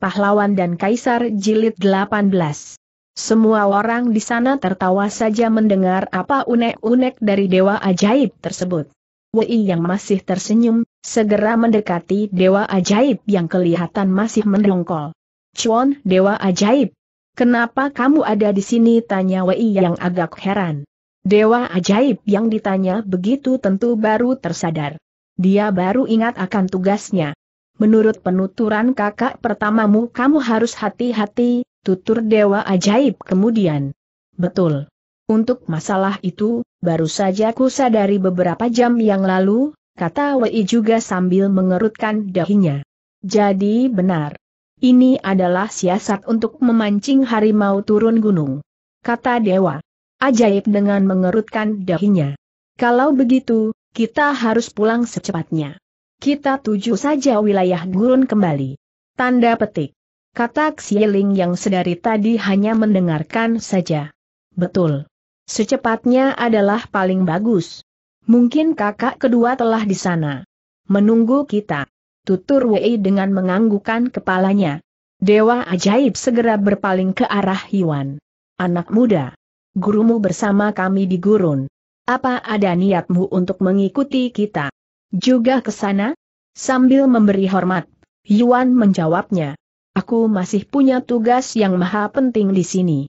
Pahlawan dan Kaisar Jilid 18. Semua orang di sana tertawa saja mendengar apa unek-unek dari Dewa Ajaib tersebut. Wei yang masih tersenyum, segera mendekati Dewa Ajaib yang kelihatan masih mendongkol. Chuan Dewa Ajaib, kenapa kamu ada di sini? Tanya Wei yang agak heran. Dewa Ajaib yang ditanya begitu tentu baru tersadar. Dia baru ingat akan tugasnya. Menurut penuturan kakak pertamamu kamu harus hati-hati, tutur dewa ajaib kemudian. Betul. Untuk masalah itu, baru saja ku sadari beberapa jam yang lalu, kata Wei juga sambil mengerutkan dahinya. Jadi benar. Ini adalah siasat untuk memancing harimau turun gunung. Kata dewa. Ajaib dengan mengerutkan dahinya. Kalau begitu, kita harus pulang secepatnya. Kita tuju saja wilayah gurun kembali. Tanda petik. Kata Xieling yang sedari tadi hanya mendengarkan saja. Betul. Secepatnya adalah paling bagus. Mungkin kakak kedua telah di sana. Menunggu kita. Tutur Wei dengan menganggukan kepalanya. Dewa ajaib segera berpaling ke arah Yuan. Anak muda. Gurumu bersama kami di gurun. Apa ada niatmu untuk mengikuti kita? Juga ke sana? Sambil memberi hormat, Yuan menjawabnya. Aku masih punya tugas yang maha penting di sini.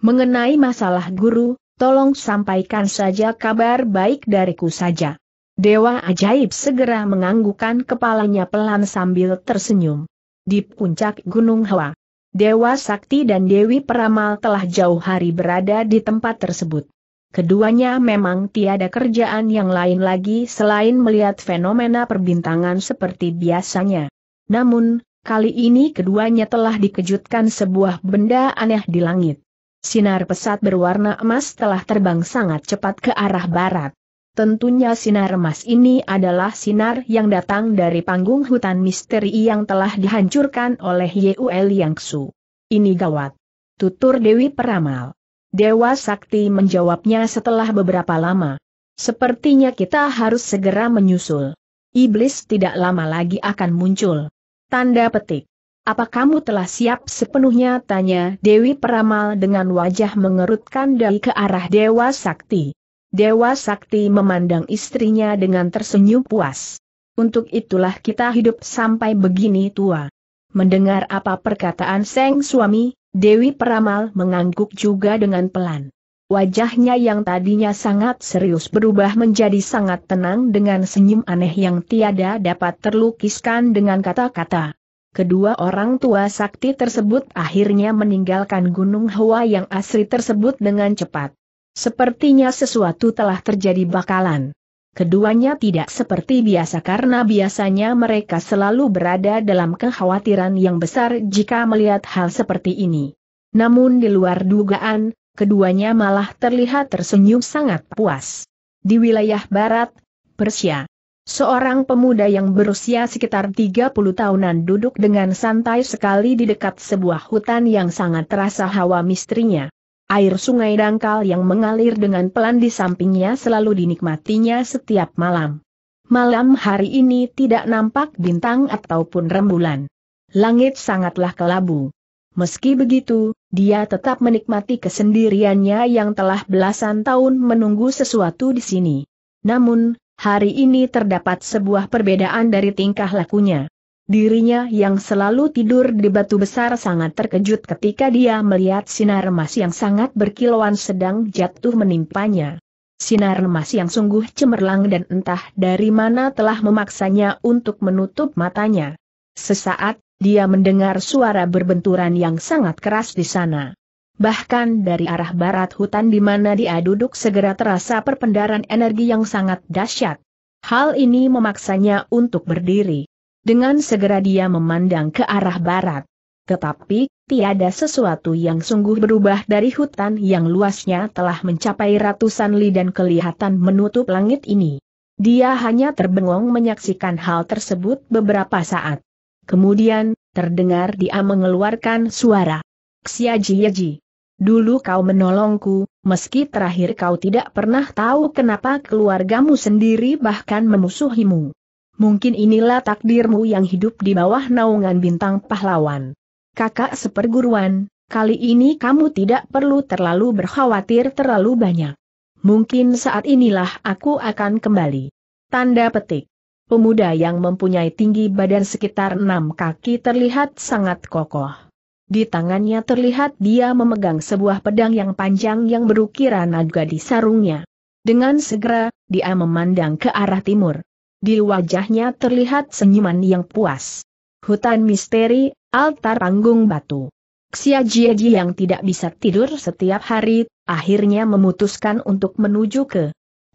Mengenai masalah guru, tolong sampaikan saja kabar baik dariku saja. Dewa ajaib segera menganggukkan kepalanya pelan sambil tersenyum. Di puncak Gunung Hawa, Dewa Sakti dan Dewi Peramal telah jauh hari berada di tempat tersebut. Keduanya memang tiada kerjaan yang lain lagi selain melihat fenomena perbintangan seperti biasanya. Namun, kali ini keduanya telah dikejutkan sebuah benda aneh di langit. Sinar pesat berwarna emas telah terbang sangat cepat ke arah barat. Tentunya sinar emas ini adalah sinar yang datang dari panggung hutan misteri yang telah dihancurkan oleh Yeul Yangsu. Ini gawat. Tutur Dewi Peramal. Dewa Sakti menjawabnya setelah beberapa lama. Sepertinya kita harus segera menyusul. Iblis tidak lama lagi akan muncul. Tanda petik. Apa kamu telah siap sepenuhnya? Tanya Dewi Peramal dengan wajah mengerutkan dari ke arah Dewa Sakti. Dewa Sakti memandang istrinya dengan tersenyum puas. Untuk itulah kita hidup sampai begini tua. Mendengar apa perkataan Seng suami, Dewi Peramal mengangguk juga dengan pelan. Wajahnya yang tadinya sangat serius berubah menjadi sangat tenang dengan senyum aneh yang tiada dapat terlukiskan dengan kata-kata. Kedua orang tua sakti tersebut akhirnya meninggalkan Gunung Hua yang asri tersebut dengan cepat. Sepertinya sesuatu telah terjadi bakalan. Keduanya tidak seperti biasa karena biasanya mereka selalu berada dalam kekhawatiran yang besar jika melihat hal seperti ini. Namun di luar dugaan, keduanya malah terlihat tersenyum sangat puas. Di wilayah barat, Persia, seorang pemuda yang berusia sekitar 30 tahunan duduk dengan santai sekali di dekat sebuah hutan yang sangat terasa hawa misterinya. Air sungai dangkal yang mengalir dengan pelan di sampingnya selalu dinikmatinya setiap malam. Malam hari ini tidak nampak bintang ataupun rembulan. Langit sangatlah kelabu. Meski begitu, dia tetap menikmati kesendiriannya yang telah belasan tahun menunggu sesuatu di sini. Namun, hari ini terdapat sebuah perbedaan dari tingkah lakunya. Dirinya yang selalu tidur di batu besar sangat terkejut ketika dia melihat sinar emas yang sangat berkilauan sedang jatuh menimpanya. Sinar emas yang sungguh cemerlang dan entah dari mana telah memaksanya untuk menutup matanya. Sesaat, dia mendengar suara berbenturan yang sangat keras di sana. Bahkan dari arah barat hutan di mana dia duduk segera terasa perpendaran energi yang sangat dahsyat. Hal ini memaksanya untuk berdiri. Dengan segera dia memandang ke arah barat. Tetapi, tiada sesuatu yang sungguh berubah dari hutan yang luasnya telah mencapai ratusan li dan kelihatan menutup langit ini. Dia hanya terbengong menyaksikan hal tersebut beberapa saat. Kemudian, terdengar dia mengeluarkan suara. Xiaji Yaji. Dulu kau menolongku, meski terakhir kau tidak pernah tahu kenapa keluargamu sendiri bahkan memusuhimu. Mungkin inilah takdirmu yang hidup di bawah naungan bintang pahlawan. Kakak seperguruan, kali ini kamu tidak perlu terlalu berkhawatir terlalu banyak. Mungkin saat inilah aku akan kembali. Tanda petik. Pemuda yang mempunyai tinggi badan sekitar enam kaki terlihat sangat kokoh. Di tangannya terlihat dia memegang sebuah pedang yang panjang yang berukiran naga di sarungnya. Dengan segera, dia memandang ke arah timur. Di wajahnya terlihat senyuman yang puas. Hutan misteri, altar panggung batu. Xia Jieji yang tidak bisa tidur setiap hari, akhirnya memutuskan untuk menuju ke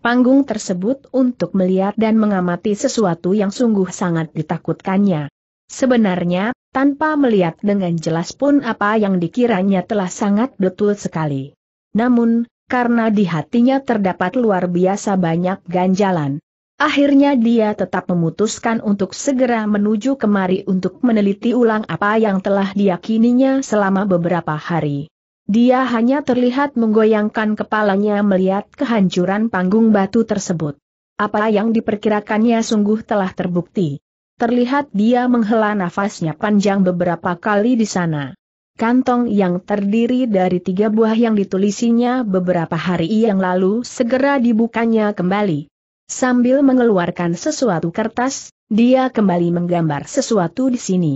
panggung tersebut untuk melihat dan mengamati sesuatu yang sungguh sangat ditakutkannya. Sebenarnya, tanpa melihat dengan jelas pun apa yang dikiranya telah sangat betul sekali. Namun, karena di hatinya terdapat luar biasa banyak ganjalan, Akhirnya dia tetap memutuskan untuk segera menuju kemari untuk meneliti ulang apa yang telah diyakininya selama beberapa hari. Dia hanya terlihat menggoyangkan kepalanya melihat kehancuran panggung batu tersebut. Apa yang diperkirakannya sungguh telah terbukti. Terlihat dia menghela nafasnya panjang beberapa kali di sana. Kantong yang terdiri dari tiga buah yang ditulisinya beberapa hari yang lalu segera dibukanya kembali. Sambil mengeluarkan sesuatu kertas, dia kembali menggambar sesuatu di sini.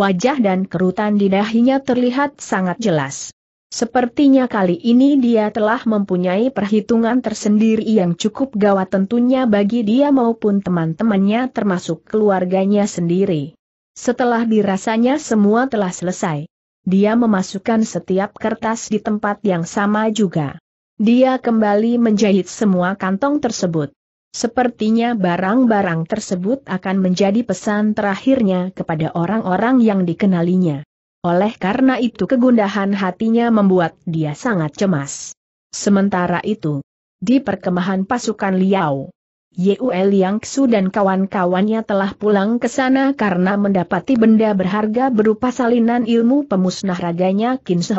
Wajah dan kerutan di dahinya terlihat sangat jelas. Sepertinya kali ini dia telah mempunyai perhitungan tersendiri yang cukup gawat tentunya bagi dia maupun teman-temannya termasuk keluarganya sendiri. Setelah dirasanya semua telah selesai, dia memasukkan setiap kertas di tempat yang sama juga. Dia kembali menjahit semua kantong tersebut. Sepertinya barang-barang tersebut akan menjadi pesan terakhirnya kepada orang-orang yang dikenalinya. Oleh karena itu kegundahan hatinya membuat dia sangat cemas. Sementara itu, di perkemahan pasukan Liao, Yang Xu dan kawan-kawannya telah pulang ke sana karena mendapati benda berharga berupa salinan ilmu pemusnah raganya Qin Shi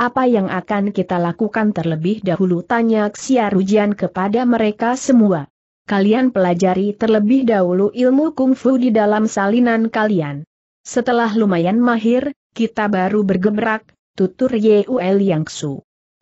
apa yang akan kita lakukan terlebih dahulu tanya Rujian kepada mereka semua. Kalian pelajari terlebih dahulu ilmu kungfu di dalam salinan kalian. Setelah lumayan mahir, kita baru bergerak, tutur Yang Yangsu.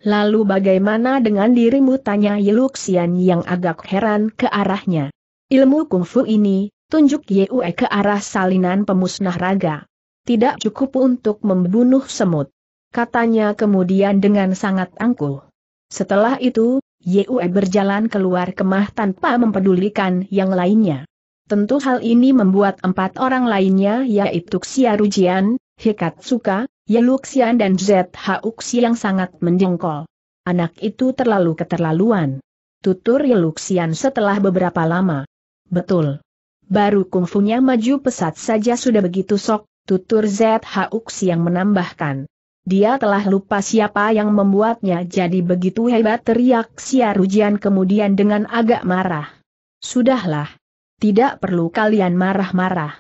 Lalu bagaimana dengan dirimu tanya Yeluxian yang agak heran ke arahnya. Ilmu kungfu ini, tunjuk Yue ke arah salinan pemusnah raga. Tidak cukup untuk membunuh semut katanya kemudian dengan sangat angkuh. Setelah itu, Yue berjalan keluar kemah tanpa mempedulikan yang lainnya. Tentu hal ini membuat empat orang lainnya yaitu Xia Rujian, Hikatsuka, Yeluxian dan ZHUXi yang sangat menjengkol. Anak itu terlalu keterlaluan. Tutur Yeluxian setelah beberapa lama. Betul. Baru kungfunya maju pesat saja sudah begitu sok, tutur ZHUXi yang menambahkan. Dia telah lupa siapa yang membuatnya jadi begitu hebat teriak Sia Rujian kemudian dengan agak marah. Sudahlah. Tidak perlu kalian marah-marah.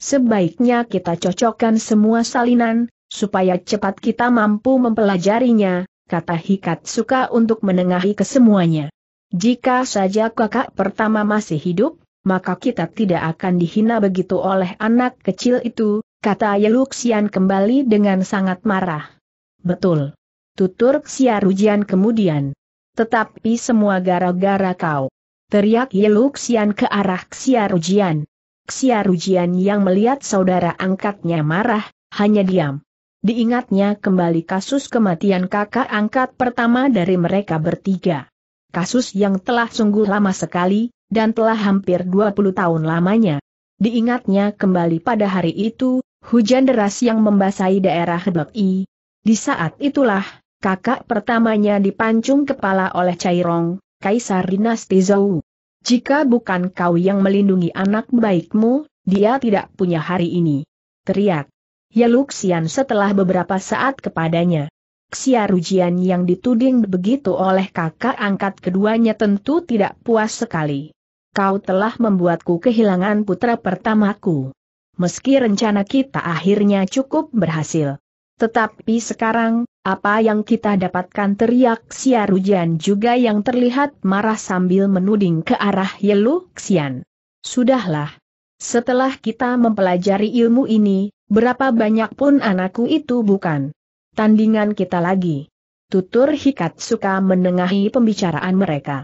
Sebaiknya kita cocokkan semua salinan, supaya cepat kita mampu mempelajarinya, kata Hikat Suka untuk menengahi kesemuanya. Jika saja kakak pertama masih hidup, maka kita tidak akan dihina begitu oleh anak kecil itu, kata Yeluxian kembali dengan sangat marah. Betul. Tutur Xiarujian kemudian. Tetapi semua gara-gara kau. Teriak Yeluxian ke arah Xiarujian. Xiarujian yang melihat saudara angkatnya marah, hanya diam. Diingatnya kembali kasus kematian kakak angkat pertama dari mereka bertiga. Kasus yang telah sungguh lama sekali, dan telah hampir 20 tahun lamanya. Diingatnya kembali pada hari itu, Hujan deras yang membasahi daerah Hebei. Di saat itulah, kakak pertamanya dipancung kepala oleh Cairong, Kaisar Dinasti Zhou. Jika bukan kau yang melindungi anak baikmu, dia tidak punya hari ini. Teriak. Ya Luxian setelah beberapa saat kepadanya. Xiar Rujian yang dituding begitu oleh kakak angkat keduanya tentu tidak puas sekali. Kau telah membuatku kehilangan putra pertamaku meski rencana kita akhirnya cukup berhasil. Tetapi sekarang, apa yang kita dapatkan teriak Siarujan juga yang terlihat marah sambil menuding ke arah Yelu Xian. Sudahlah. Setelah kita mempelajari ilmu ini, berapa banyak pun anakku itu bukan. Tandingan kita lagi. Tutur Hikat suka menengahi pembicaraan mereka.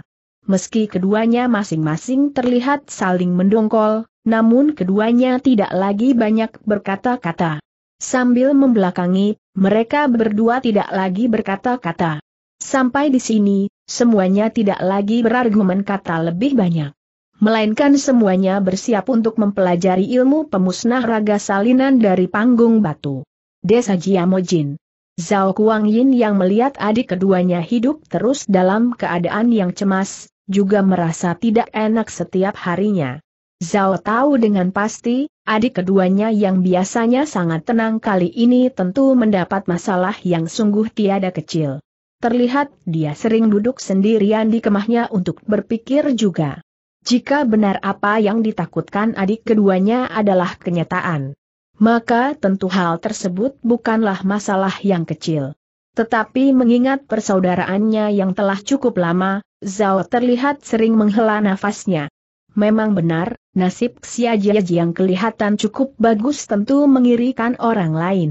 Meski keduanya masing-masing terlihat saling mendongkol, namun keduanya tidak lagi banyak berkata-kata. Sambil membelakangi, mereka berdua tidak lagi berkata-kata. Sampai di sini, semuanya tidak lagi berargumen kata lebih banyak. Melainkan semuanya bersiap untuk mempelajari ilmu pemusnah raga salinan dari panggung batu. Desa Jiamojin. Zhao Kuang yang melihat adik keduanya hidup terus dalam keadaan yang cemas, juga merasa tidak enak setiap harinya. Zhao tahu dengan pasti, adik keduanya yang biasanya sangat tenang kali ini tentu mendapat masalah yang sungguh tiada kecil. Terlihat dia sering duduk sendirian di kemahnya untuk berpikir juga. Jika benar apa yang ditakutkan adik keduanya adalah kenyataan, maka tentu hal tersebut bukanlah masalah yang kecil. Tetapi mengingat persaudaraannya yang telah cukup lama, Zhao terlihat sering menghela nafasnya. Memang benar, nasib Jiaji yang kelihatan cukup bagus tentu mengirikan orang lain.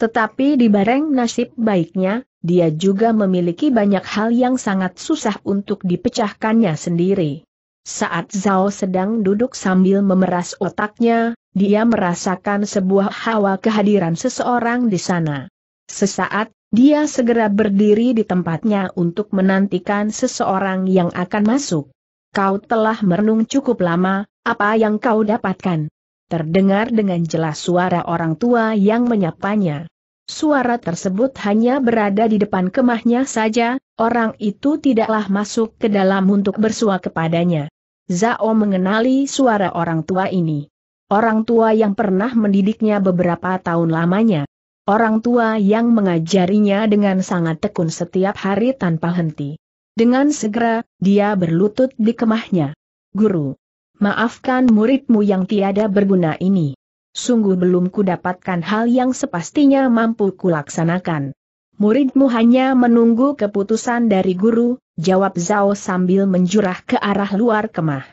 Tetapi di bareng nasib baiknya, dia juga memiliki banyak hal yang sangat susah untuk dipecahkannya sendiri. Saat Zhao sedang duduk sambil memeras otaknya, dia merasakan sebuah hawa kehadiran seseorang di sana. Sesaat, dia segera berdiri di tempatnya untuk menantikan seseorang yang akan masuk. Kau telah merenung cukup lama, apa yang kau dapatkan? Terdengar dengan jelas suara orang tua yang menyapanya. Suara tersebut hanya berada di depan kemahnya saja, orang itu tidaklah masuk ke dalam untuk bersua kepadanya. Zao mengenali suara orang tua ini. Orang tua yang pernah mendidiknya beberapa tahun lamanya. Orang tua yang mengajarinya dengan sangat tekun setiap hari tanpa henti. Dengan segera, dia berlutut di kemahnya. Guru, maafkan muridmu yang tiada berguna ini. Sungguh belum kudapatkan hal yang sepastinya mampu kulaksanakan. Muridmu hanya menunggu keputusan dari guru, jawab Zhao sambil menjurah ke arah luar kemah.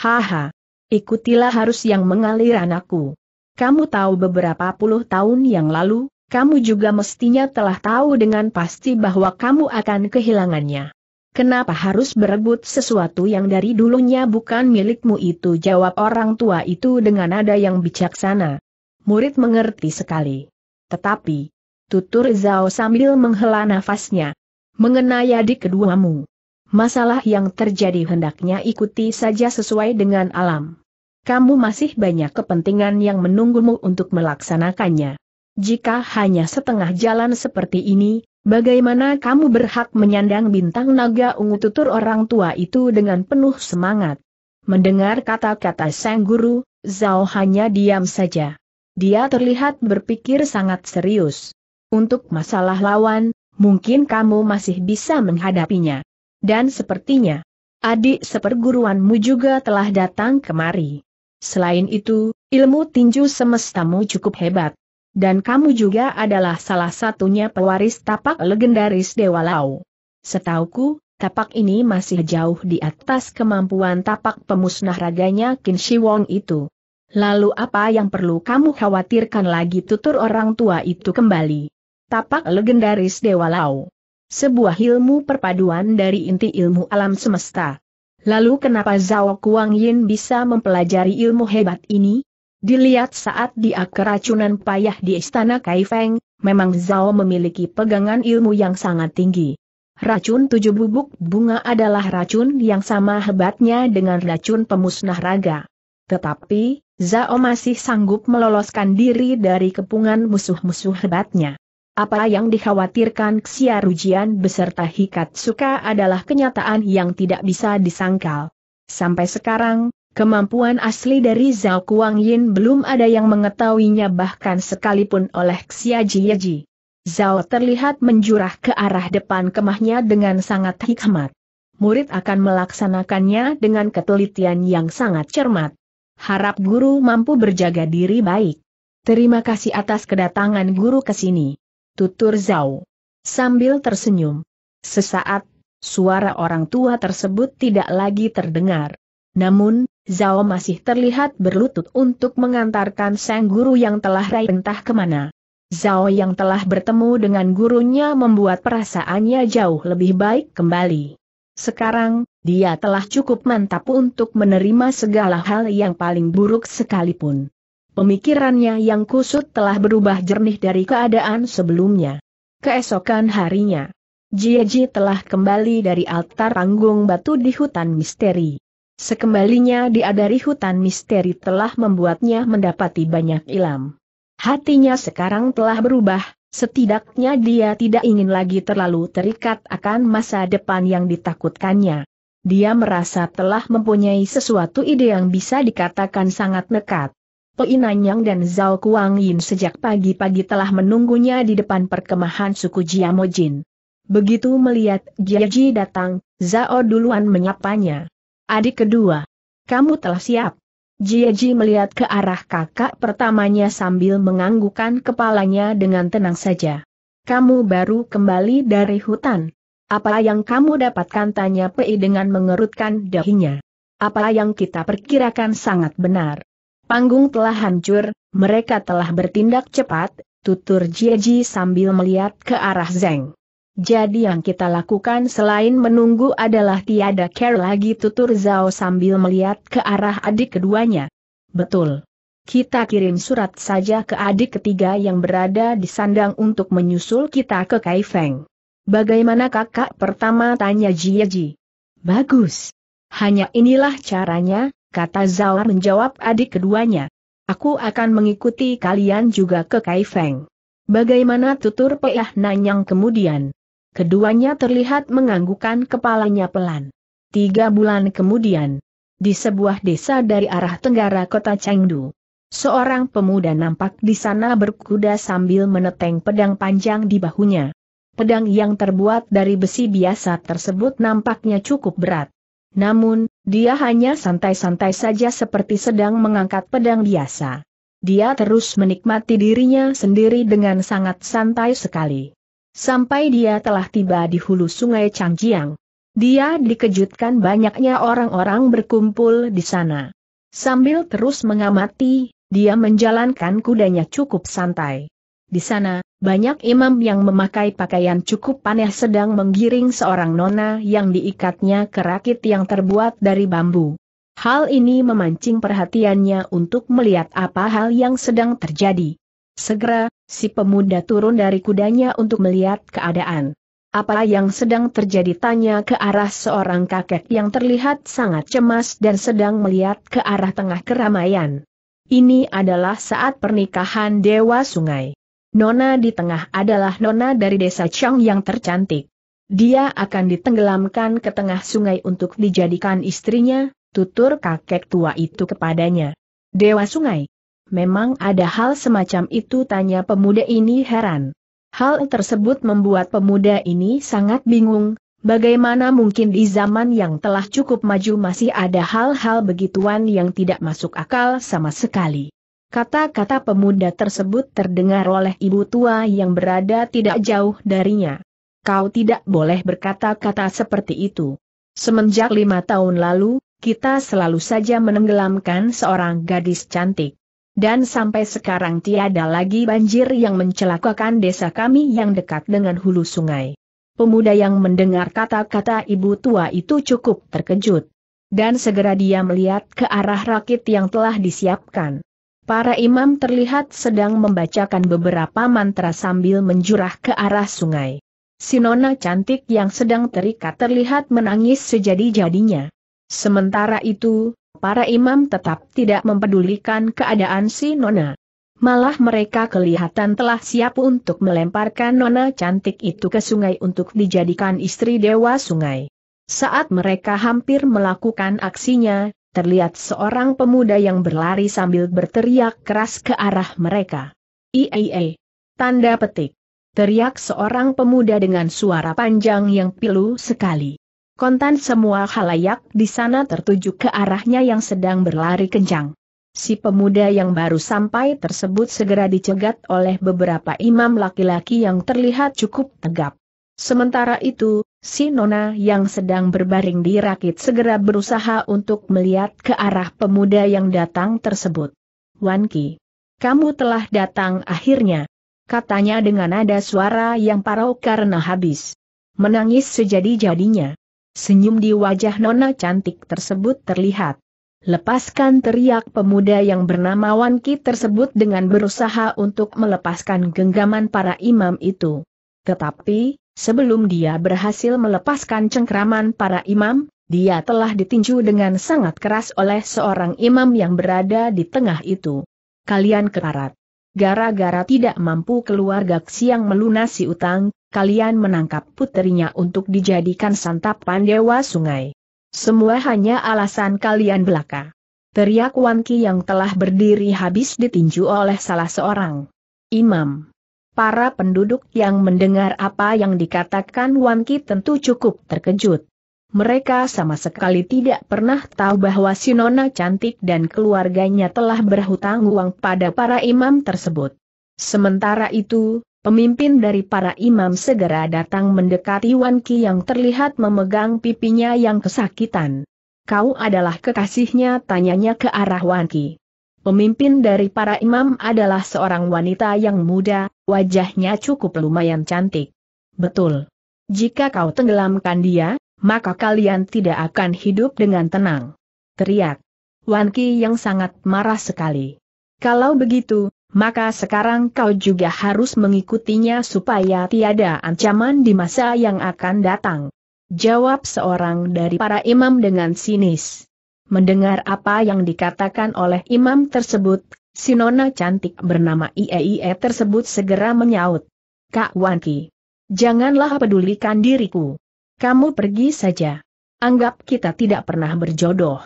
Haha, ikutilah harus yang mengalir anakku. Kamu tahu beberapa puluh tahun yang lalu, kamu juga mestinya telah tahu dengan pasti bahwa kamu akan kehilangannya. Kenapa harus berebut sesuatu yang dari dulunya bukan milikmu itu jawab orang tua itu dengan nada yang bijaksana. Murid mengerti sekali. Tetapi, tutur Zhao sambil menghela nafasnya. Mengenai adik keduamu. Masalah yang terjadi hendaknya ikuti saja sesuai dengan alam. Kamu masih banyak kepentingan yang menunggumu untuk melaksanakannya. Jika hanya setengah jalan seperti ini, Bagaimana kamu berhak menyandang bintang naga ungu tutur orang tua itu dengan penuh semangat. Mendengar kata-kata sang guru, Zhao hanya diam saja. Dia terlihat berpikir sangat serius. Untuk masalah lawan, mungkin kamu masih bisa menghadapinya. Dan sepertinya, adik seperguruanmu juga telah datang kemari. Selain itu, ilmu tinju semestamu cukup hebat dan kamu juga adalah salah satunya pewaris tapak legendaris Dewa Lau. Setauku, tapak ini masih jauh di atas kemampuan tapak pemusnah raganya Qin Shi Wong itu. Lalu apa yang perlu kamu khawatirkan lagi tutur orang tua itu kembali? Tapak legendaris Dewa Lau. Sebuah ilmu perpaduan dari inti ilmu alam semesta. Lalu kenapa Zhao Kuang Yin bisa mempelajari ilmu hebat ini? Dilihat saat dia keracunan payah di istana Kaifeng, memang Zhao memiliki pegangan ilmu yang sangat tinggi. Racun tujuh bubuk bunga adalah racun yang sama hebatnya dengan racun pemusnah raga. Tetapi, Zhao masih sanggup meloloskan diri dari kepungan musuh-musuh hebatnya. Apa yang dikhawatirkan Xia Rujian beserta Hikatsuka adalah kenyataan yang tidak bisa disangkal. Sampai sekarang, Kemampuan asli dari Zhao Kuang Yin belum ada yang mengetahuinya bahkan sekalipun oleh Xia Jieji. Zhao terlihat menjurah ke arah depan kemahnya dengan sangat hikmat. Murid akan melaksanakannya dengan ketelitian yang sangat cermat. Harap guru mampu berjaga diri baik. Terima kasih atas kedatangan guru ke sini. Tutur Zhao. Sambil tersenyum. Sesaat, suara orang tua tersebut tidak lagi terdengar. Namun, Zhao masih terlihat berlutut untuk mengantarkan sang guru yang telah raih entah kemana. Zhao yang telah bertemu dengan gurunya membuat perasaannya jauh lebih baik kembali. Sekarang, dia telah cukup mantap untuk menerima segala hal yang paling buruk sekalipun. Pemikirannya yang kusut telah berubah jernih dari keadaan sebelumnya. Keesokan harinya, Jieji telah kembali dari altar panggung batu di hutan misteri. Sekembalinya dia dari hutan misteri telah membuatnya mendapati banyak ilam. Hatinya sekarang telah berubah, setidaknya dia tidak ingin lagi terlalu terikat akan masa depan yang ditakutkannya. Dia merasa telah mempunyai sesuatu ide yang bisa dikatakan sangat nekat. Peinanyang Yang dan Zhao Kuang Yin sejak pagi-pagi telah menunggunya di depan perkemahan suku Jiamojin. Begitu melihat Jiaji datang, Zhao duluan menyapanya. Adik kedua, kamu telah siap. Jieji melihat ke arah kakak pertamanya sambil menganggukkan kepalanya dengan tenang saja. Kamu baru kembali dari hutan. Apa yang kamu dapatkan tanya Pei dengan mengerutkan dahinya. Apa yang kita perkirakan sangat benar. Panggung telah hancur, mereka telah bertindak cepat, tutur Jieji sambil melihat ke arah Zeng. Jadi yang kita lakukan selain menunggu adalah tiada care lagi tutur Zhao sambil melihat ke arah adik keduanya. Betul. Kita kirim surat saja ke adik ketiga yang berada di sandang untuk menyusul kita ke Kaifeng. Bagaimana kakak pertama tanya Jia Ji? Bagus. Hanya inilah caranya, kata Zhao menjawab adik keduanya. Aku akan mengikuti kalian juga ke Kaifeng. Bagaimana tutur Peah Nanyang kemudian? Keduanya terlihat menganggukkan kepalanya pelan. Tiga bulan kemudian, di sebuah desa dari arah tenggara kota Chengdu, seorang pemuda nampak di sana berkuda sambil meneteng pedang panjang di bahunya. Pedang yang terbuat dari besi biasa tersebut nampaknya cukup berat. Namun, dia hanya santai-santai saja seperti sedang mengangkat pedang biasa. Dia terus menikmati dirinya sendiri dengan sangat santai sekali sampai dia telah tiba di hulu sungai Changjiang. Dia dikejutkan banyaknya orang-orang berkumpul di sana. Sambil terus mengamati, dia menjalankan kudanya cukup santai. Di sana, banyak imam yang memakai pakaian cukup panah sedang menggiring seorang nona yang diikatnya ke rakit yang terbuat dari bambu. Hal ini memancing perhatiannya untuk melihat apa hal yang sedang terjadi. Segera, si pemuda turun dari kudanya untuk melihat keadaan. Apa yang sedang terjadi tanya ke arah seorang kakek yang terlihat sangat cemas dan sedang melihat ke arah tengah keramaian. Ini adalah saat pernikahan Dewa Sungai. Nona di tengah adalah nona dari desa Chong yang tercantik. Dia akan ditenggelamkan ke tengah sungai untuk dijadikan istrinya, tutur kakek tua itu kepadanya. Dewa Sungai, Memang ada hal semacam itu tanya pemuda ini heran. Hal tersebut membuat pemuda ini sangat bingung, bagaimana mungkin di zaman yang telah cukup maju masih ada hal-hal begituan yang tidak masuk akal sama sekali. Kata-kata pemuda tersebut terdengar oleh ibu tua yang berada tidak jauh darinya. Kau tidak boleh berkata-kata seperti itu. Semenjak lima tahun lalu, kita selalu saja menenggelamkan seorang gadis cantik. Dan sampai sekarang tiada lagi banjir yang mencelakakan desa kami yang dekat dengan hulu sungai. Pemuda yang mendengar kata-kata ibu tua itu cukup terkejut. Dan segera dia melihat ke arah rakit yang telah disiapkan. Para imam terlihat sedang membacakan beberapa mantra sambil menjurah ke arah sungai. Sinona cantik yang sedang terikat terlihat menangis sejadi-jadinya. Sementara itu, Para imam tetap tidak mempedulikan keadaan si Nona. Malah mereka kelihatan telah siap untuk melemparkan Nona cantik itu ke sungai untuk dijadikan istri dewa sungai. Saat mereka hampir melakukan aksinya, terlihat seorang pemuda yang berlari sambil berteriak keras ke arah mereka. Iee. Tanda petik. Teriak seorang pemuda dengan suara panjang yang pilu sekali. Kontan semua halayak di sana tertuju ke arahnya yang sedang berlari kencang. Si pemuda yang baru sampai tersebut segera dicegat oleh beberapa imam laki-laki yang terlihat cukup tegap. Sementara itu, si nona yang sedang berbaring di rakit segera berusaha untuk melihat ke arah pemuda yang datang tersebut. Wan Ki, kamu telah datang akhirnya katanya dengan nada suara yang parau karena habis. Menangis sejadi-jadinya. Senyum di wajah nona cantik tersebut terlihat. Lepaskan teriak pemuda yang bernama Wan Ki tersebut dengan berusaha untuk melepaskan genggaman para imam itu. Tetapi, sebelum dia berhasil melepaskan cengkraman para imam, dia telah ditinju dengan sangat keras oleh seorang imam yang berada di tengah itu. Kalian keparat. Gara-gara tidak mampu keluarga siang melunasi utang, kalian menangkap putrinya untuk dijadikan santapan dewa sungai. Semua hanya alasan kalian belaka. Teriak Wan Ki yang telah berdiri habis ditinju oleh salah seorang imam. Para penduduk yang mendengar apa yang dikatakan Wan Ki tentu cukup terkejut. Mereka sama sekali tidak pernah tahu bahwa si Nona cantik dan keluarganya telah berhutang uang pada para imam tersebut. Sementara itu, Pemimpin dari para imam segera datang mendekati Wan Ki yang terlihat memegang pipinya yang kesakitan. Kau adalah kekasihnya tanyanya ke arah Wan Ki. Pemimpin dari para imam adalah seorang wanita yang muda, wajahnya cukup lumayan cantik. Betul. Jika kau tenggelamkan dia, maka kalian tidak akan hidup dengan tenang. Teriak. Wan Ki yang sangat marah sekali. Kalau begitu, maka sekarang kau juga harus mengikutinya supaya tiada ancaman di masa yang akan datang. Jawab seorang dari para imam dengan sinis. Mendengar apa yang dikatakan oleh imam tersebut, si nona cantik bernama IEIE tersebut segera menyaut. Kak Wanki, janganlah pedulikan diriku. Kamu pergi saja. Anggap kita tidak pernah berjodoh.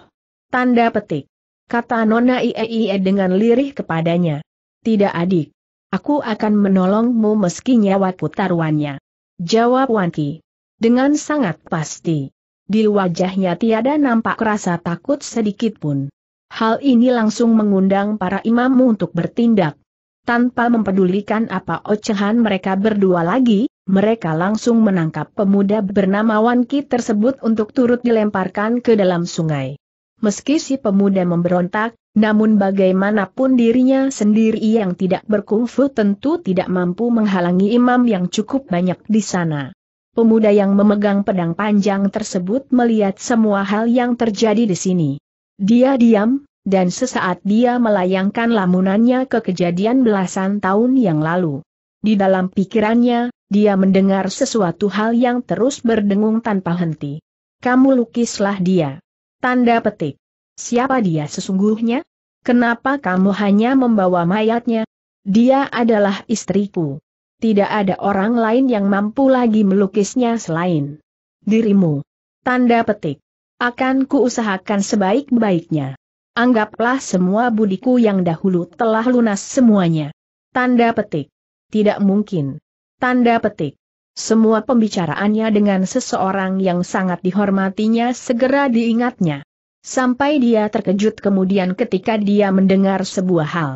Tanda petik. Kata nona IEIE dengan lirih kepadanya. Tidak adik. Aku akan menolongmu meski nyawaku taruhannya. Jawab Wanti. Dengan sangat pasti. Di wajahnya tiada nampak rasa takut sedikit pun. Hal ini langsung mengundang para imammu untuk bertindak. Tanpa mempedulikan apa ocehan mereka berdua lagi, mereka langsung menangkap pemuda bernama Wanki tersebut untuk turut dilemparkan ke dalam sungai. Meski si pemuda memberontak, namun bagaimanapun dirinya sendiri yang tidak berkungfu tentu tidak mampu menghalangi imam yang cukup banyak di sana. Pemuda yang memegang pedang panjang tersebut melihat semua hal yang terjadi di sini. Dia diam, dan sesaat dia melayangkan lamunannya ke kejadian belasan tahun yang lalu. Di dalam pikirannya, dia mendengar sesuatu hal yang terus berdengung tanpa henti. Kamu lukislah dia. Tanda petik. Siapa dia sesungguhnya? Kenapa kamu hanya membawa mayatnya? Dia adalah istriku. Tidak ada orang lain yang mampu lagi melukisnya selain dirimu. Tanda petik. Akan kuusahakan sebaik-baiknya. Anggaplah semua budiku yang dahulu telah lunas semuanya. Tanda petik. Tidak mungkin. Tanda petik. Semua pembicaraannya dengan seseorang yang sangat dihormatinya segera diingatnya. Sampai dia terkejut kemudian ketika dia mendengar sebuah hal.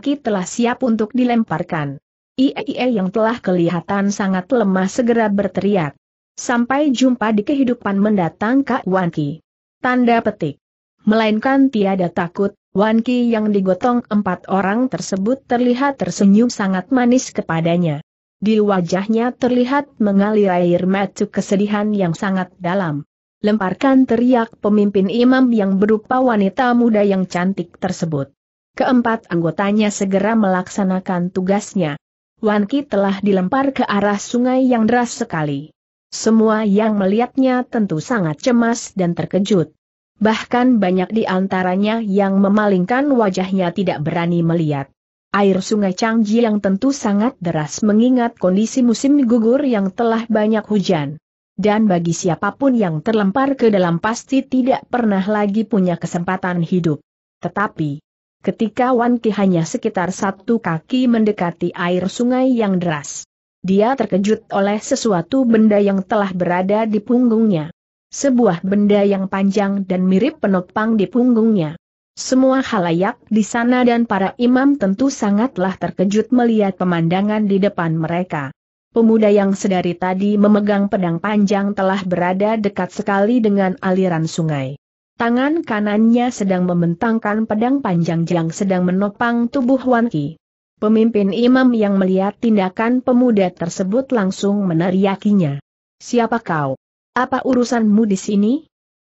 Ki telah siap untuk dilemparkan. IEIE yang telah kelihatan sangat lemah segera berteriak. Sampai jumpa di kehidupan mendatang Kak Ki. Tanda petik. Melainkan tiada takut, Ki yang digotong empat orang tersebut terlihat tersenyum sangat manis kepadanya. Di wajahnya terlihat mengalir air mata kesedihan yang sangat dalam. Lemparkan teriak pemimpin imam yang berupa wanita muda yang cantik tersebut. Keempat anggotanya segera melaksanakan tugasnya. Wan Ki telah dilempar ke arah sungai yang deras sekali. Semua yang melihatnya tentu sangat cemas dan terkejut. Bahkan banyak di antaranya yang memalingkan wajahnya tidak berani melihat. Air sungai Changji yang tentu sangat deras mengingat kondisi musim gugur yang telah banyak hujan dan bagi siapapun yang terlempar ke dalam pasti tidak pernah lagi punya kesempatan hidup. Tetapi, ketika Wan Ki hanya sekitar satu kaki mendekati air sungai yang deras, dia terkejut oleh sesuatu benda yang telah berada di punggungnya. Sebuah benda yang panjang dan mirip penopang di punggungnya. Semua halayak di sana dan para imam tentu sangatlah terkejut melihat pemandangan di depan mereka. Pemuda yang sedari tadi memegang pedang panjang telah berada dekat sekali dengan aliran sungai. Tangan kanannya sedang membentangkan pedang panjang yang sedang menopang tubuh Wan Ki. Pemimpin imam yang melihat tindakan pemuda tersebut langsung meneriakinya. Siapa kau? Apa urusanmu di sini?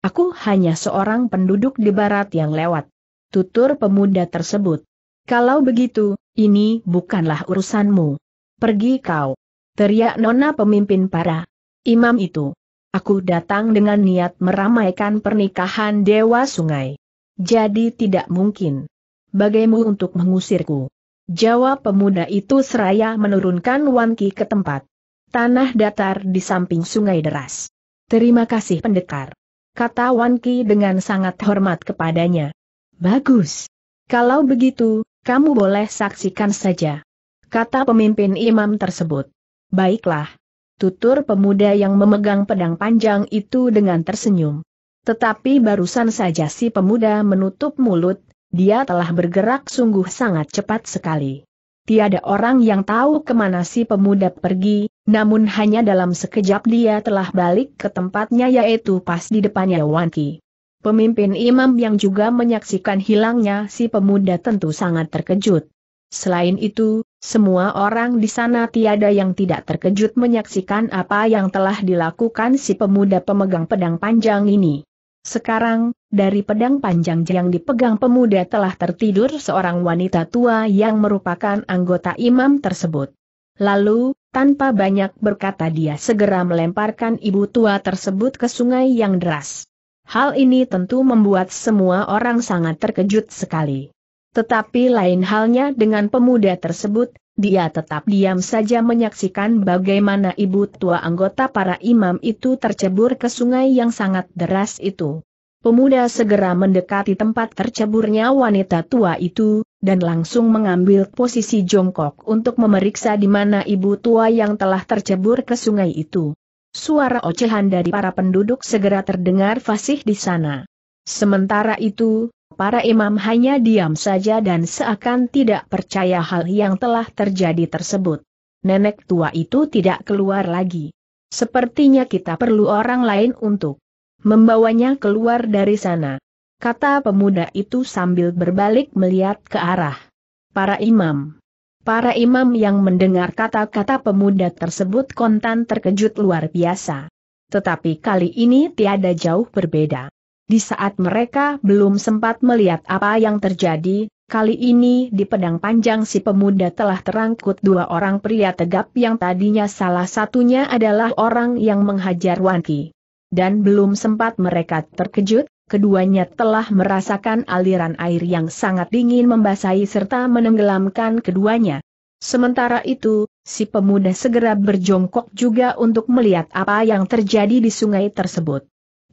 Aku hanya seorang penduduk di barat yang lewat. Tutur pemuda tersebut. Kalau begitu, ini bukanlah urusanmu. Pergi kau. Teriak Nona pemimpin para imam itu. Aku datang dengan niat meramaikan pernikahan Dewa Sungai. Jadi tidak mungkin. Bagaimu untuk mengusirku? Jawab pemuda itu seraya menurunkan Wanki ke tempat. Tanah datar di samping sungai deras. Terima kasih pendekar. Kata Wanki dengan sangat hormat kepadanya. Bagus. Kalau begitu, kamu boleh saksikan saja. Kata pemimpin imam tersebut. Baiklah. Tutur pemuda yang memegang pedang panjang itu dengan tersenyum. Tetapi barusan saja si pemuda menutup mulut, dia telah bergerak sungguh sangat cepat sekali. Tiada orang yang tahu kemana si pemuda pergi, namun hanya dalam sekejap dia telah balik ke tempatnya yaitu pas di depannya Wanti. Pemimpin imam yang juga menyaksikan hilangnya si pemuda tentu sangat terkejut. Selain itu, semua orang di sana tiada yang tidak terkejut menyaksikan apa yang telah dilakukan si pemuda pemegang pedang panjang ini. Sekarang, dari pedang panjang yang dipegang pemuda telah tertidur seorang wanita tua yang merupakan anggota imam tersebut. Lalu, tanpa banyak berkata dia segera melemparkan ibu tua tersebut ke sungai yang deras. Hal ini tentu membuat semua orang sangat terkejut sekali. Tetapi lain halnya dengan pemuda tersebut, dia tetap diam saja menyaksikan bagaimana ibu tua anggota para imam itu tercebur ke sungai yang sangat deras itu. Pemuda segera mendekati tempat terceburnya wanita tua itu, dan langsung mengambil posisi jongkok untuk memeriksa di mana ibu tua yang telah tercebur ke sungai itu. Suara ocehan dari para penduduk segera terdengar fasih di sana. Sementara itu, Para imam hanya diam saja dan seakan tidak percaya hal yang telah terjadi tersebut. Nenek tua itu tidak keluar lagi. Sepertinya kita perlu orang lain untuk membawanya keluar dari sana. Kata pemuda itu sambil berbalik melihat ke arah para imam. Para imam yang mendengar kata-kata pemuda tersebut kontan terkejut luar biasa. Tetapi kali ini tiada jauh berbeda. Di saat mereka belum sempat melihat apa yang terjadi, kali ini di pedang panjang si pemuda telah terangkut dua orang pria tegap yang tadinya salah satunya adalah orang yang menghajar Wanki. Dan belum sempat mereka terkejut, keduanya telah merasakan aliran air yang sangat dingin membasahi serta menenggelamkan keduanya. Sementara itu, si pemuda segera berjongkok juga untuk melihat apa yang terjadi di sungai tersebut.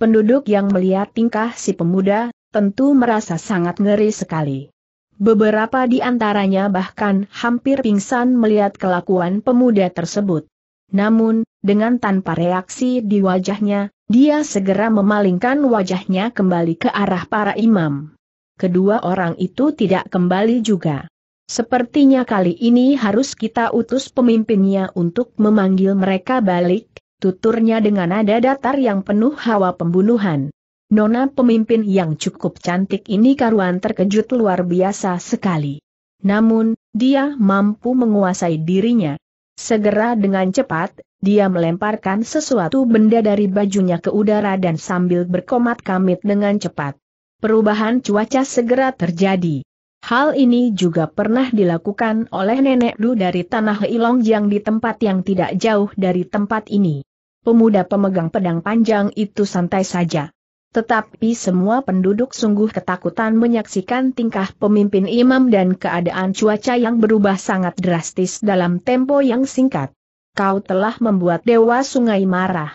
Penduduk yang melihat tingkah si pemuda, tentu merasa sangat ngeri sekali. Beberapa di antaranya bahkan hampir pingsan melihat kelakuan pemuda tersebut. Namun, dengan tanpa reaksi di wajahnya, dia segera memalingkan wajahnya kembali ke arah para imam. Kedua orang itu tidak kembali juga. Sepertinya kali ini harus kita utus pemimpinnya untuk memanggil mereka balik, tuturnya dengan nada datar yang penuh hawa pembunuhan. Nona pemimpin yang cukup cantik ini karuan terkejut luar biasa sekali. Namun, dia mampu menguasai dirinya. Segera dengan cepat, dia melemparkan sesuatu benda dari bajunya ke udara dan sambil berkomat kamit dengan cepat. Perubahan cuaca segera terjadi. Hal ini juga pernah dilakukan oleh nenek Du dari Tanah Ilong yang di tempat yang tidak jauh dari tempat ini pemuda pemegang pedang panjang itu santai saja. Tetapi semua penduduk sungguh ketakutan menyaksikan tingkah pemimpin imam dan keadaan cuaca yang berubah sangat drastis dalam tempo yang singkat. Kau telah membuat dewa sungai marah.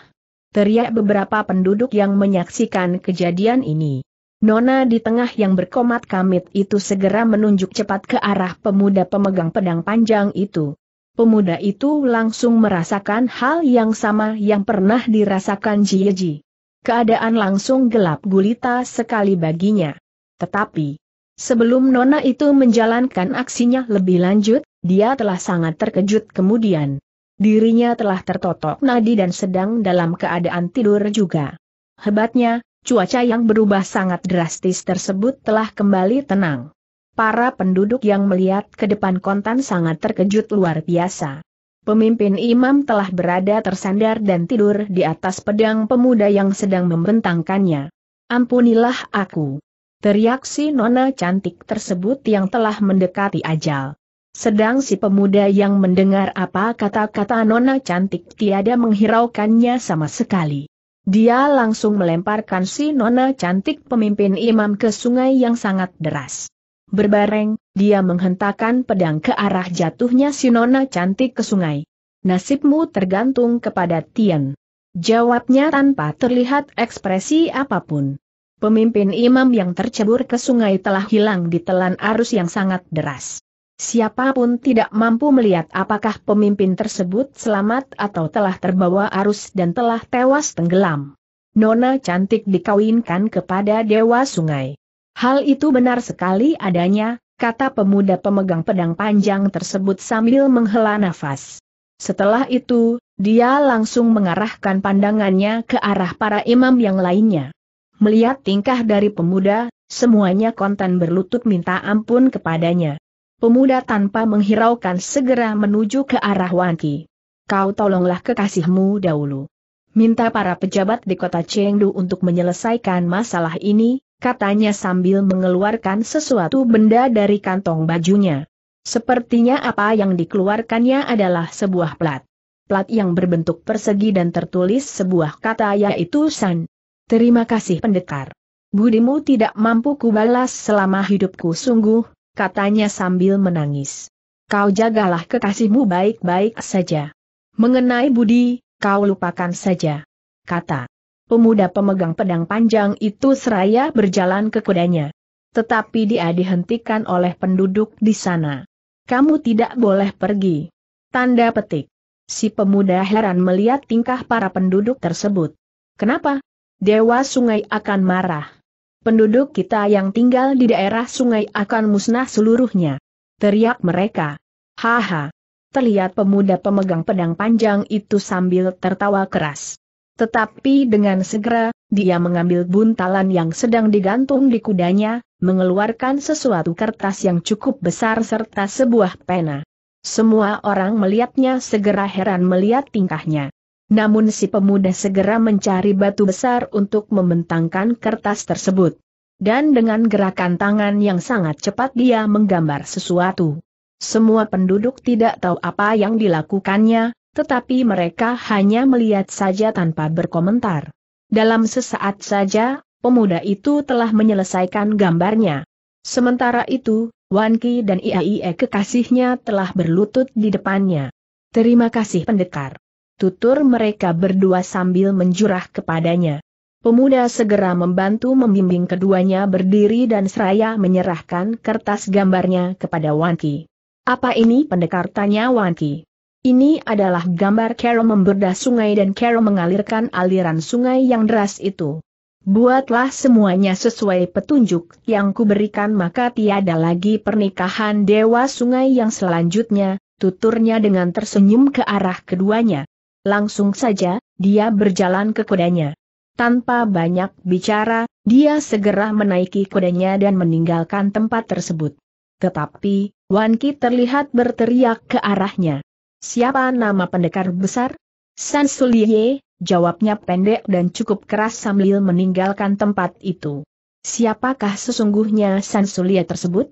Teriak beberapa penduduk yang menyaksikan kejadian ini. Nona di tengah yang berkomat kamit itu segera menunjuk cepat ke arah pemuda pemegang pedang panjang itu. Pemuda itu langsung merasakan hal yang sama yang pernah dirasakan Jieji. Keadaan langsung gelap gulita sekali baginya. Tetapi, sebelum Nona itu menjalankan aksinya lebih lanjut, dia telah sangat terkejut kemudian. Dirinya telah tertotok nadi dan sedang dalam keadaan tidur juga. Hebatnya, cuaca yang berubah sangat drastis tersebut telah kembali tenang. Para penduduk yang melihat ke depan kontan sangat terkejut luar biasa. Pemimpin imam telah berada tersandar dan tidur di atas pedang pemuda yang sedang membentangkannya. Ampunilah aku. Teriak si nona cantik tersebut yang telah mendekati ajal. Sedang si pemuda yang mendengar apa kata-kata nona cantik tiada menghiraukannya sama sekali. Dia langsung melemparkan si nona cantik pemimpin imam ke sungai yang sangat deras. Berbareng, dia menghentakkan pedang ke arah jatuhnya si nona cantik ke sungai. Nasibmu tergantung kepada Tian. Jawabnya tanpa terlihat ekspresi apapun. Pemimpin imam yang tercebur ke sungai telah hilang di telan arus yang sangat deras. Siapapun tidak mampu melihat apakah pemimpin tersebut selamat atau telah terbawa arus dan telah tewas tenggelam. Nona cantik dikawinkan kepada dewa sungai. Hal itu benar sekali adanya, kata pemuda pemegang pedang panjang tersebut sambil menghela nafas. Setelah itu, dia langsung mengarahkan pandangannya ke arah para imam yang lainnya. Melihat tingkah dari pemuda, semuanya kontan berlutut minta ampun kepadanya. Pemuda tanpa menghiraukan segera menuju ke arah wanti. Kau tolonglah kekasihmu dahulu. Minta para pejabat di kota Chengdu untuk menyelesaikan masalah ini, katanya sambil mengeluarkan sesuatu benda dari kantong bajunya. Sepertinya apa yang dikeluarkannya adalah sebuah plat. Plat yang berbentuk persegi dan tertulis sebuah kata yaitu San. Terima kasih pendekar. Budimu tidak mampu kubalas selama hidupku sungguh, katanya sambil menangis. Kau jagalah kekasihmu baik-baik saja. Mengenai budi, kau lupakan saja. Kata pemuda pemegang pedang panjang itu seraya berjalan ke kudanya. Tetapi dia dihentikan oleh penduduk di sana. Kamu tidak boleh pergi. Tanda petik. Si pemuda heran melihat tingkah para penduduk tersebut. Kenapa? Dewa sungai akan marah. Penduduk kita yang tinggal di daerah sungai akan musnah seluruhnya. Teriak mereka. Haha. Terlihat pemuda pemegang pedang panjang itu sambil tertawa keras. Tetapi dengan segera, dia mengambil buntalan yang sedang digantung di kudanya, mengeluarkan sesuatu kertas yang cukup besar serta sebuah pena. Semua orang melihatnya segera heran melihat tingkahnya. Namun si pemuda segera mencari batu besar untuk membentangkan kertas tersebut. Dan dengan gerakan tangan yang sangat cepat dia menggambar sesuatu. Semua penduduk tidak tahu apa yang dilakukannya, tetapi mereka hanya melihat saja tanpa berkomentar. Dalam sesaat saja, pemuda itu telah menyelesaikan gambarnya. Sementara itu, Wan Ki dan IAIE kekasihnya telah berlutut di depannya. Terima kasih pendekar. Tutur mereka berdua sambil menjurah kepadanya. Pemuda segera membantu membimbing keduanya berdiri dan seraya menyerahkan kertas gambarnya kepada Wan Ki. Apa ini pendekar tanya Wan Ki? Ini adalah gambar Carol memberdah sungai dan Carol mengalirkan aliran sungai yang deras itu. Buatlah semuanya sesuai petunjuk yang kuberikan maka tiada lagi pernikahan dewa sungai yang selanjutnya, tuturnya dengan tersenyum ke arah keduanya. Langsung saja, dia berjalan ke kudanya. Tanpa banyak bicara, dia segera menaiki kudanya dan meninggalkan tempat tersebut. Tetapi, Wan terlihat berteriak ke arahnya. Siapa nama pendekar besar? San Suliye, jawabnya pendek dan cukup keras sambil meninggalkan tempat itu. Siapakah sesungguhnya San Suliye tersebut?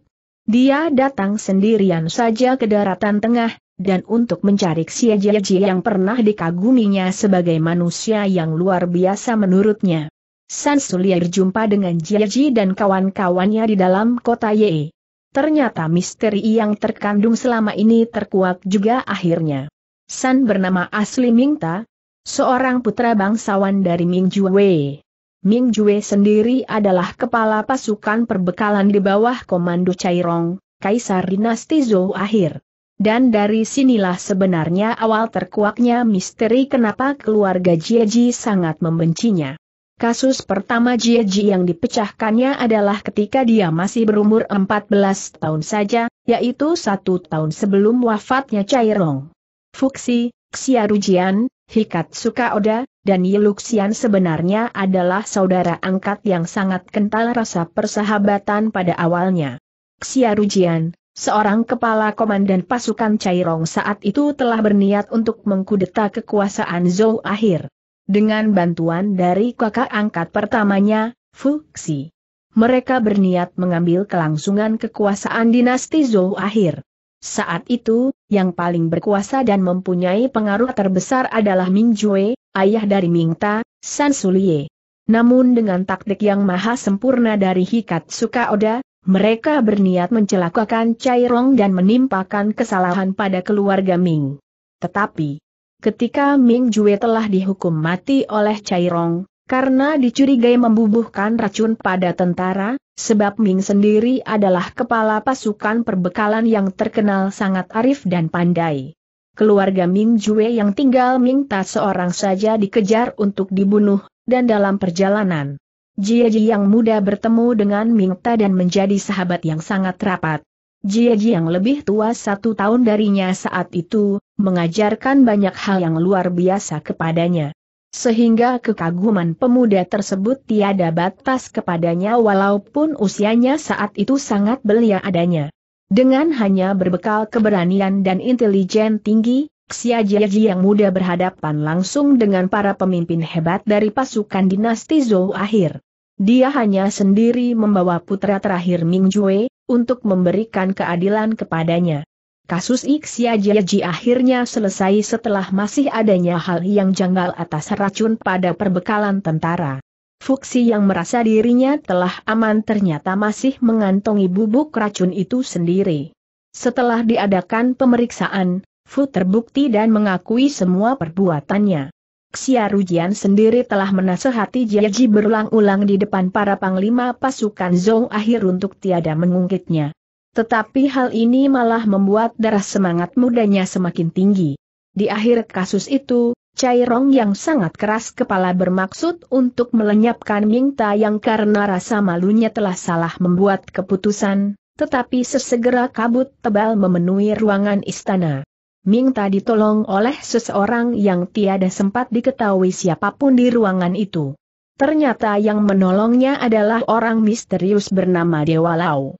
Dia datang sendirian saja ke daratan tengah, dan untuk mencari Jieji yang pernah dikaguminya sebagai manusia yang luar biasa menurutnya. San Suliye berjumpa dengan Jieji dan kawan-kawannya di dalam kota Ye. Ternyata misteri yang terkandung selama ini terkuak juga akhirnya. San bernama asli Mingta, seorang putra bangsawan dari Mingjue. Mingjue sendiri adalah kepala pasukan perbekalan di bawah komando Cairong, Kaisar Dinasti Zhou akhir. Dan dari sinilah sebenarnya awal terkuaknya misteri kenapa keluarga Jieji sangat membencinya. Kasus pertama Ji yang dipecahkannya adalah ketika dia masih berumur 14 tahun saja, yaitu satu tahun sebelum wafatnya Cai Rong. Fuxi, Hikat Hikat Kaoda, dan Yiluxian sebenarnya adalah saudara angkat yang sangat kental rasa persahabatan pada awalnya. Rujian, seorang kepala komandan pasukan Cai Rong saat itu telah berniat untuk mengkudeta kekuasaan Zhou akhir. Dengan bantuan dari kakak angkat pertamanya, Fuxi. Mereka berniat mengambil kelangsungan kekuasaan dinasti Zhou akhir. Saat itu, yang paling berkuasa dan mempunyai pengaruh terbesar adalah Ming Jue, ayah dari Ming Mingta, San Sulie. Namun dengan taktik yang maha sempurna dari Suka Oda, mereka berniat mencelakakan Cairong dan menimpakan kesalahan pada keluarga Ming. Tetapi, ketika Ming Jue telah dihukum mati oleh Cai Rong, karena dicurigai membubuhkan racun pada tentara, sebab Ming sendiri adalah kepala pasukan perbekalan yang terkenal sangat arif dan pandai. Keluarga Ming Jue yang tinggal Ming Tak seorang saja dikejar untuk dibunuh, dan dalam perjalanan, Jie Ji yang muda bertemu dengan Ming Ta dan menjadi sahabat yang sangat rapat. Jie Ji yang lebih tua satu tahun darinya saat itu, mengajarkan banyak hal yang luar biasa kepadanya. Sehingga kekaguman pemuda tersebut tiada batas kepadanya walaupun usianya saat itu sangat belia adanya. Dengan hanya berbekal keberanian dan intelijen tinggi, Xia Jiaji yang muda berhadapan langsung dengan para pemimpin hebat dari pasukan dinasti Zhou akhir. Dia hanya sendiri membawa putra terakhir Ming Jue, untuk memberikan keadilan kepadanya. Kasus Iksia ya, Jiaji akhirnya selesai setelah masih adanya hal yang janggal atas racun pada perbekalan tentara. Fuksi yang merasa dirinya telah aman ternyata masih mengantongi bubuk racun itu sendiri. Setelah diadakan pemeriksaan, Fu terbukti dan mengakui semua perbuatannya. Xia Rujian sendiri telah menasehati Jiaji berulang-ulang di depan para panglima pasukan Zong akhir untuk tiada mengungkitnya. Tetapi hal ini malah membuat darah semangat mudanya semakin tinggi. Di akhir kasus itu, Rong yang sangat keras kepala bermaksud untuk melenyapkan Ming Ta yang karena rasa malunya telah salah membuat keputusan, tetapi sesegera kabut tebal memenuhi ruangan istana. Ming Ta ditolong oleh seseorang yang tiada sempat diketahui siapapun di ruangan itu. Ternyata yang menolongnya adalah orang misterius bernama Dewa Lau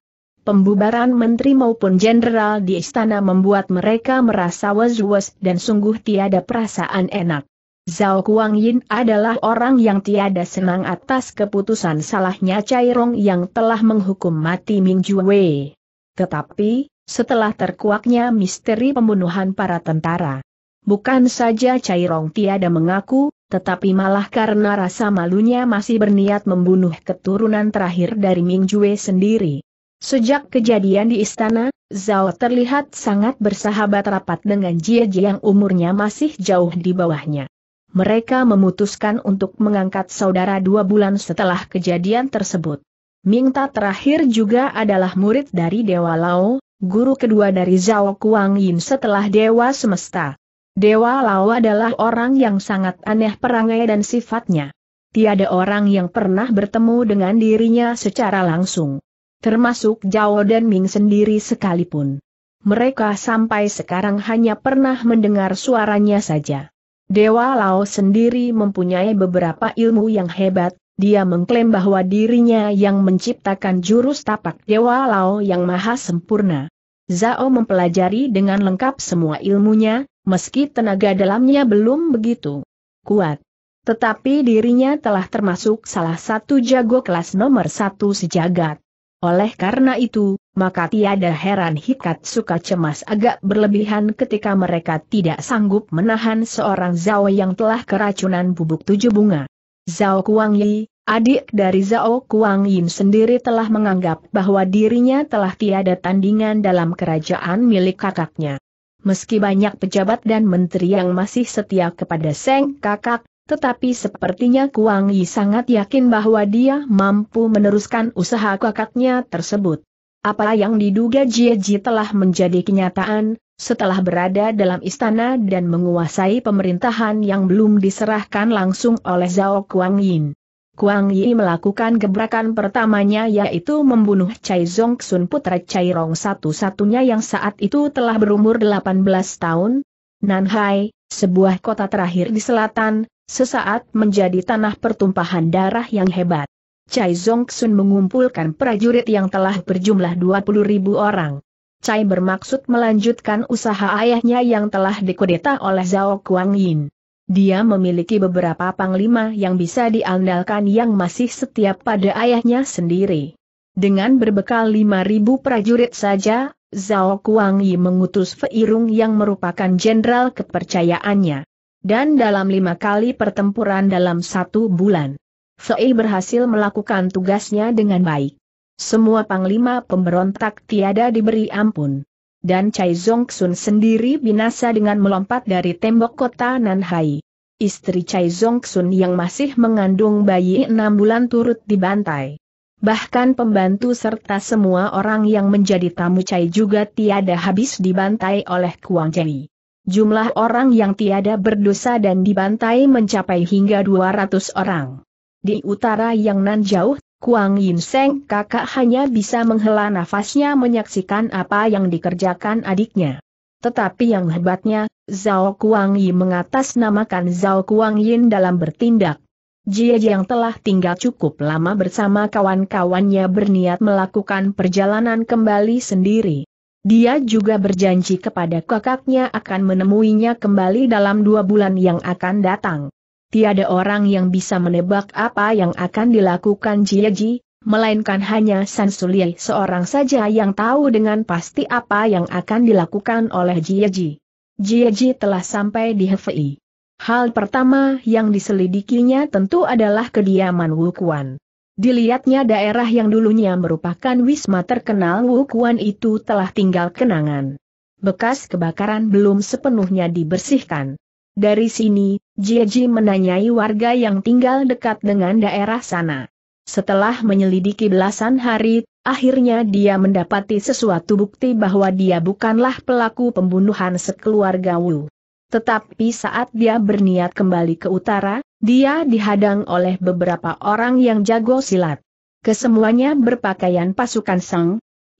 pembubaran menteri maupun jenderal di istana membuat mereka merasa was-was dan sungguh tiada perasaan enak. Zhao Kuang adalah orang yang tiada senang atas keputusan salahnya Cai Rong yang telah menghukum mati Ming Jue. Tetapi, setelah terkuaknya misteri pembunuhan para tentara, bukan saja Cai Rong tiada mengaku, tetapi malah karena rasa malunya masih berniat membunuh keturunan terakhir dari Ming Jue sendiri. Sejak kejadian di istana, Zhao terlihat sangat bersahabat rapat dengan Jie Jie yang umurnya masih jauh di bawahnya. Mereka memutuskan untuk mengangkat saudara dua bulan setelah kejadian tersebut. Mingta terakhir juga adalah murid dari Dewa Lao, guru kedua dari Zhao Kuang Yin setelah Dewa Semesta. Dewa Lao adalah orang yang sangat aneh perangai dan sifatnya. Tiada orang yang pernah bertemu dengan dirinya secara langsung termasuk Zhao dan Ming sendiri sekalipun. Mereka sampai sekarang hanya pernah mendengar suaranya saja. Dewa Lao sendiri mempunyai beberapa ilmu yang hebat, dia mengklaim bahwa dirinya yang menciptakan jurus tapak Dewa Lao yang maha sempurna. Zhao mempelajari dengan lengkap semua ilmunya, meski tenaga dalamnya belum begitu kuat. Tetapi dirinya telah termasuk salah satu jago kelas nomor satu sejagat. Oleh karena itu, maka tiada heran suka cemas agak berlebihan ketika mereka tidak sanggup menahan seorang Zhao yang telah keracunan bubuk tujuh bunga. Zhao Kuang Yi, adik dari Zhao Kuang Yin sendiri telah menganggap bahwa dirinya telah tiada tandingan dalam kerajaan milik kakaknya. Meski banyak pejabat dan menteri yang masih setia kepada Seng kakak, tetapi sepertinya Kuang Yi sangat yakin bahwa dia mampu meneruskan usaha kakaknya tersebut. Apa yang diduga Jie Ji telah menjadi kenyataan, setelah berada dalam istana dan menguasai pemerintahan yang belum diserahkan langsung oleh Zhao Kuang Yin. Kuang Yi melakukan gebrakan pertamanya yaitu membunuh Chai Zong Sun putra Chai Rong satu-satunya yang saat itu telah berumur 18 tahun. Nanhai, sebuah kota terakhir di selatan, sesaat menjadi tanah pertumpahan darah yang hebat. Cai Zongxun mengumpulkan prajurit yang telah berjumlah 20 ribu orang. Cai bermaksud melanjutkan usaha ayahnya yang telah dikudeta oleh Zhao Kuang Yin. Dia memiliki beberapa panglima yang bisa diandalkan yang masih setia pada ayahnya sendiri. Dengan berbekal 5.000 prajurit saja, Zhao Kuang Yi mengutus Feirung yang merupakan jenderal kepercayaannya dan dalam lima kali pertempuran dalam satu bulan. Fei berhasil melakukan tugasnya dengan baik. Semua panglima pemberontak tiada diberi ampun. Dan Chai Zongxun sendiri binasa dengan melompat dari tembok kota Nanhai. Istri Chai Zongxun yang masih mengandung bayi enam bulan turut dibantai. Bahkan pembantu serta semua orang yang menjadi tamu Chai juga tiada habis dibantai oleh Kuang Jai jumlah orang yang tiada berdosa dan dibantai mencapai hingga 200 orang. Di utara yang nan jauh, Kuang Yin Seng kakak hanya bisa menghela nafasnya menyaksikan apa yang dikerjakan adiknya. Tetapi yang hebatnya, Zhao Kuang Yi mengatasnamakan Zhao Kuang Yin dalam bertindak. Jie yang telah tinggal cukup lama bersama kawan-kawannya berniat melakukan perjalanan kembali sendiri. Dia juga berjanji kepada kakaknya akan menemuinya kembali dalam dua bulan yang akan datang. Tiada orang yang bisa menebak apa yang akan dilakukan Jiaji, melainkan hanya San Sulie seorang saja yang tahu dengan pasti apa yang akan dilakukan oleh Jiaji. Jiaji telah sampai di Hefei. Hal pertama yang diselidikinya tentu adalah kediaman Wukuan. Dilihatnya daerah yang dulunya merupakan wisma terkenal Wukuan itu telah tinggal kenangan. Bekas kebakaran belum sepenuhnya dibersihkan. Dari sini, Jieji menanyai warga yang tinggal dekat dengan daerah sana. Setelah menyelidiki belasan hari, akhirnya dia mendapati sesuatu bukti bahwa dia bukanlah pelaku pembunuhan sekeluarga Wu. Tetapi saat dia berniat kembali ke utara, dia dihadang oleh beberapa orang yang jago silat. Kesemuanya berpakaian pasukan sang.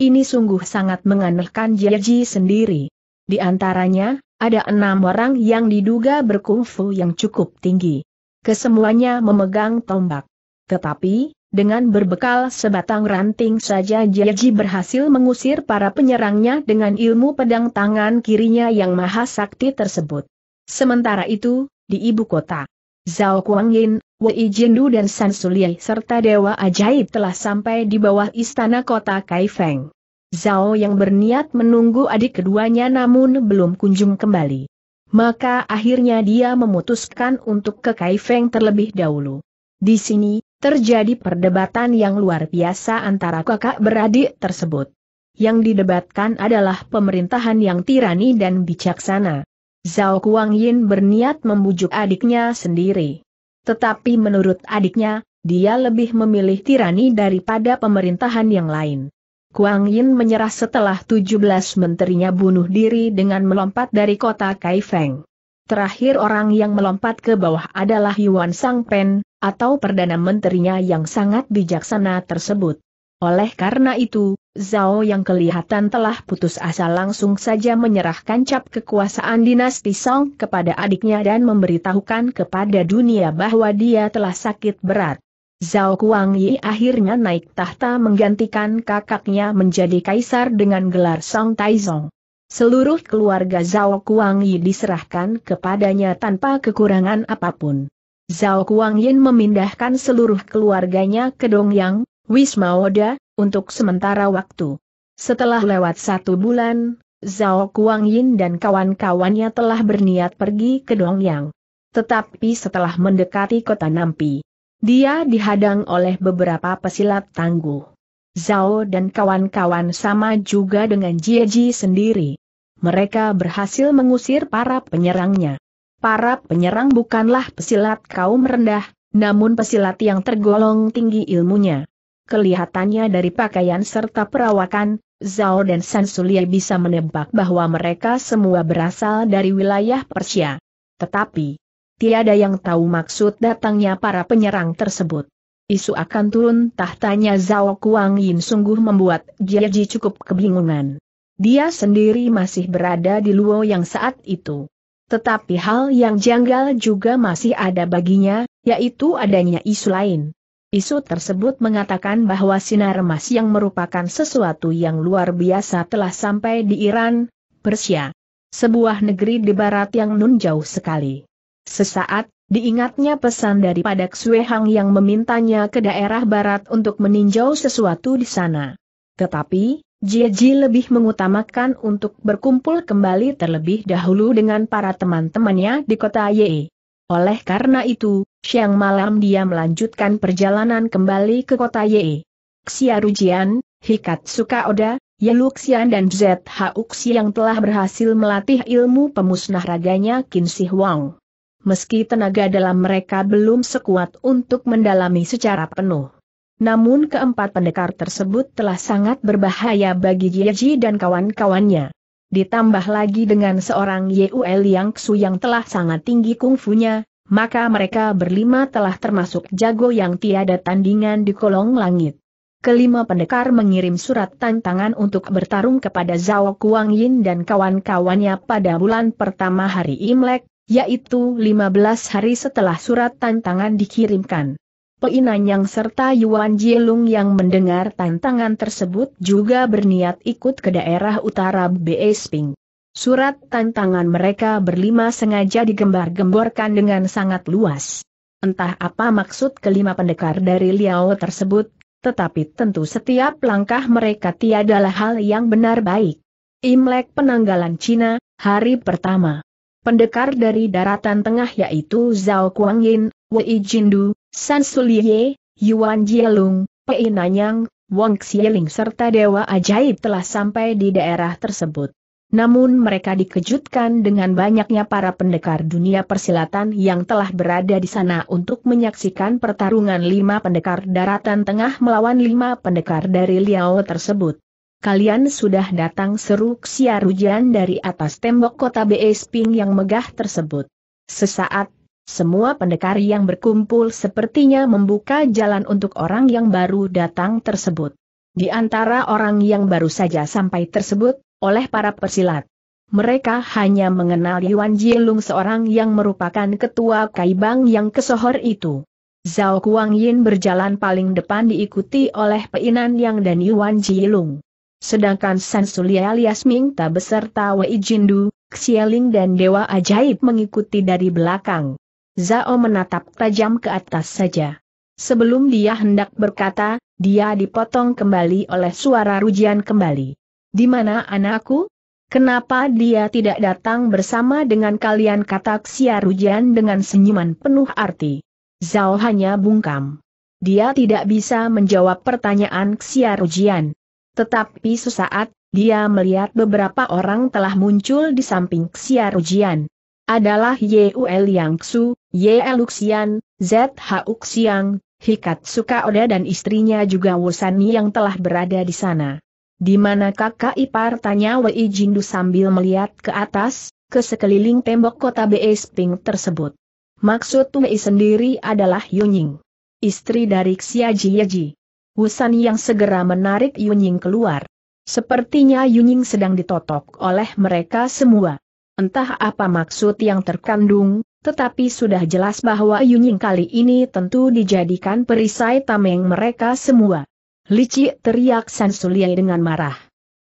Ini sungguh sangat menganehkan Jiaji sendiri. Di antaranya, ada enam orang yang diduga berkungfu yang cukup tinggi. Kesemuanya memegang tombak. Tetapi, dengan berbekal sebatang ranting saja Jiaji berhasil mengusir para penyerangnya dengan ilmu pedang tangan kirinya yang maha sakti tersebut. Sementara itu, di ibu kota. Zhao Kuangin, Wei Jindu dan San Suliai serta Dewa Ajaib telah sampai di bawah istana kota Kaifeng. Zhao yang berniat menunggu adik keduanya namun belum kunjung kembali. Maka akhirnya dia memutuskan untuk ke Kaifeng terlebih dahulu. Di sini, terjadi perdebatan yang luar biasa antara kakak beradik tersebut. Yang didebatkan adalah pemerintahan yang tirani dan bijaksana. Zhao Kuang Yin berniat membujuk adiknya sendiri. Tetapi menurut adiknya, dia lebih memilih tirani daripada pemerintahan yang lain. Kuang Yin menyerah setelah 17 menterinya bunuh diri dengan melompat dari kota Kaifeng. Terakhir orang yang melompat ke bawah adalah Yuan Sang Pen, atau Perdana Menterinya yang sangat bijaksana tersebut. Oleh karena itu, Zhao yang kelihatan telah putus asa langsung saja menyerahkan cap kekuasaan dinasti Song kepada adiknya dan memberitahukan kepada dunia bahwa dia telah sakit berat. Zhao Kuang akhirnya naik tahta menggantikan kakaknya menjadi kaisar dengan gelar Song Taizong. Seluruh keluarga Zhao Kuang diserahkan kepadanya tanpa kekurangan apapun. Zhao Kuang memindahkan seluruh keluarganya ke Dongyang, Wisma Oda, untuk sementara waktu. Setelah lewat satu bulan, Zhao Kuang dan kawan-kawannya telah berniat pergi ke Dongyang. Tetapi setelah mendekati kota Nampi, dia dihadang oleh beberapa pesilat tangguh. Zhao dan kawan-kawan sama juga dengan Jie Ji sendiri. Mereka berhasil mengusir para penyerangnya. Para penyerang bukanlah pesilat kaum rendah, namun pesilat yang tergolong tinggi ilmunya. Kelihatannya dari pakaian serta perawakan, Zhao dan Sansulia bisa menebak bahwa mereka semua berasal dari wilayah Persia. Tetapi, tiada yang tahu maksud datangnya para penyerang tersebut. Isu akan turun tahtanya Zhao Kuang Yin sungguh membuat Jiaji cukup kebingungan. Dia sendiri masih berada di Luo yang saat itu. Tetapi hal yang janggal juga masih ada baginya, yaitu adanya isu lain. Isu tersebut mengatakan bahwa sinar emas yang merupakan sesuatu yang luar biasa telah sampai di Iran, Persia. Sebuah negeri di barat yang nun jauh sekali. Sesaat, diingatnya pesan daripada padak Hang yang memintanya ke daerah barat untuk meninjau sesuatu di sana. Tetapi, Jieji lebih mengutamakan untuk berkumpul kembali terlebih dahulu dengan para teman-temannya di kota Ye. Oleh karena itu, siang malam dia melanjutkan perjalanan kembali ke kota Ye. Hikat Hikatsu Kaoda, Yeluxian dan ZH Uxi yang telah berhasil melatih ilmu pemusnah raganya Qin Shi Huang. Meski tenaga dalam mereka belum sekuat untuk mendalami secara penuh. Namun keempat pendekar tersebut telah sangat berbahaya bagi Ji dan kawan-kawannya ditambah lagi dengan seorang Yuel Yang Xu yang telah sangat tinggi kungfunya, maka mereka berlima telah termasuk jago yang tiada tandingan di kolong langit. Kelima pendekar mengirim surat tantangan untuk bertarung kepada Zhao Kuang Yin dan kawan-kawannya pada bulan pertama hari Imlek, yaitu 15 hari setelah surat tantangan dikirimkan. Peinan Yang serta Yuan Jilung yang mendengar tantangan tersebut juga berniat ikut ke daerah utara Beesping. Surat tantangan mereka berlima sengaja digembar-gemborkan dengan sangat luas. Entah apa maksud kelima pendekar dari Liao tersebut, tetapi tentu setiap langkah mereka tiadalah hal yang benar baik. Imlek penanggalan Cina, hari pertama. Pendekar dari daratan tengah yaitu Zhao Kuangyin, Wei Jindu, San Sulie, Yuan Jielung, Pei Nanyang, Wang Xieling serta Dewa Ajaib telah sampai di daerah tersebut. Namun mereka dikejutkan dengan banyaknya para pendekar dunia persilatan yang telah berada di sana untuk menyaksikan pertarungan lima pendekar daratan tengah melawan lima pendekar dari Liao tersebut. Kalian sudah datang seru Rujian dari atas tembok kota Besping yang megah tersebut. Sesaat semua pendekar yang berkumpul sepertinya membuka jalan untuk orang yang baru datang tersebut. Di antara orang yang baru saja sampai tersebut, oleh para persilat, Mereka hanya mengenal Yuan Jilung seorang yang merupakan ketua Kaibang yang kesohor itu. Zhao Kuang berjalan paling depan diikuti oleh Peinan Yang dan Yuan Jilung. Sedangkan San Sulia alias Mingta beserta Wei Jindu, Xieling dan Dewa Ajaib mengikuti dari belakang. Zao menatap tajam ke atas saja. Sebelum dia hendak berkata, dia dipotong kembali oleh suara rujian kembali. Di mana anakku? Kenapa dia tidak datang bersama dengan kalian kata Xia Rujian dengan senyuman penuh arti? Zao hanya bungkam. Dia tidak bisa menjawab pertanyaan Xia Rujian. Tetapi sesaat, dia melihat beberapa orang telah muncul di samping Xia Rujian. Adalah Yue Yang Xu. Ye Luxian, Z Uxiang, Hikat Suka Oda dan istrinya juga Wosani yang telah berada di sana. Di mana kakak ipar tanya Wei Jindu sambil melihat ke atas, ke sekeliling tembok kota Beisping tersebut. Maksud Wei sendiri adalah Yunying. Istri dari Xia Jiaji. Wusan yang segera menarik Yunying keluar. Sepertinya Yunying sedang ditotok oleh mereka semua. Entah apa maksud yang terkandung, tetapi sudah jelas bahwa Yunying kali ini tentu dijadikan perisai tameng mereka semua. Lici teriak Sansuliai dengan marah.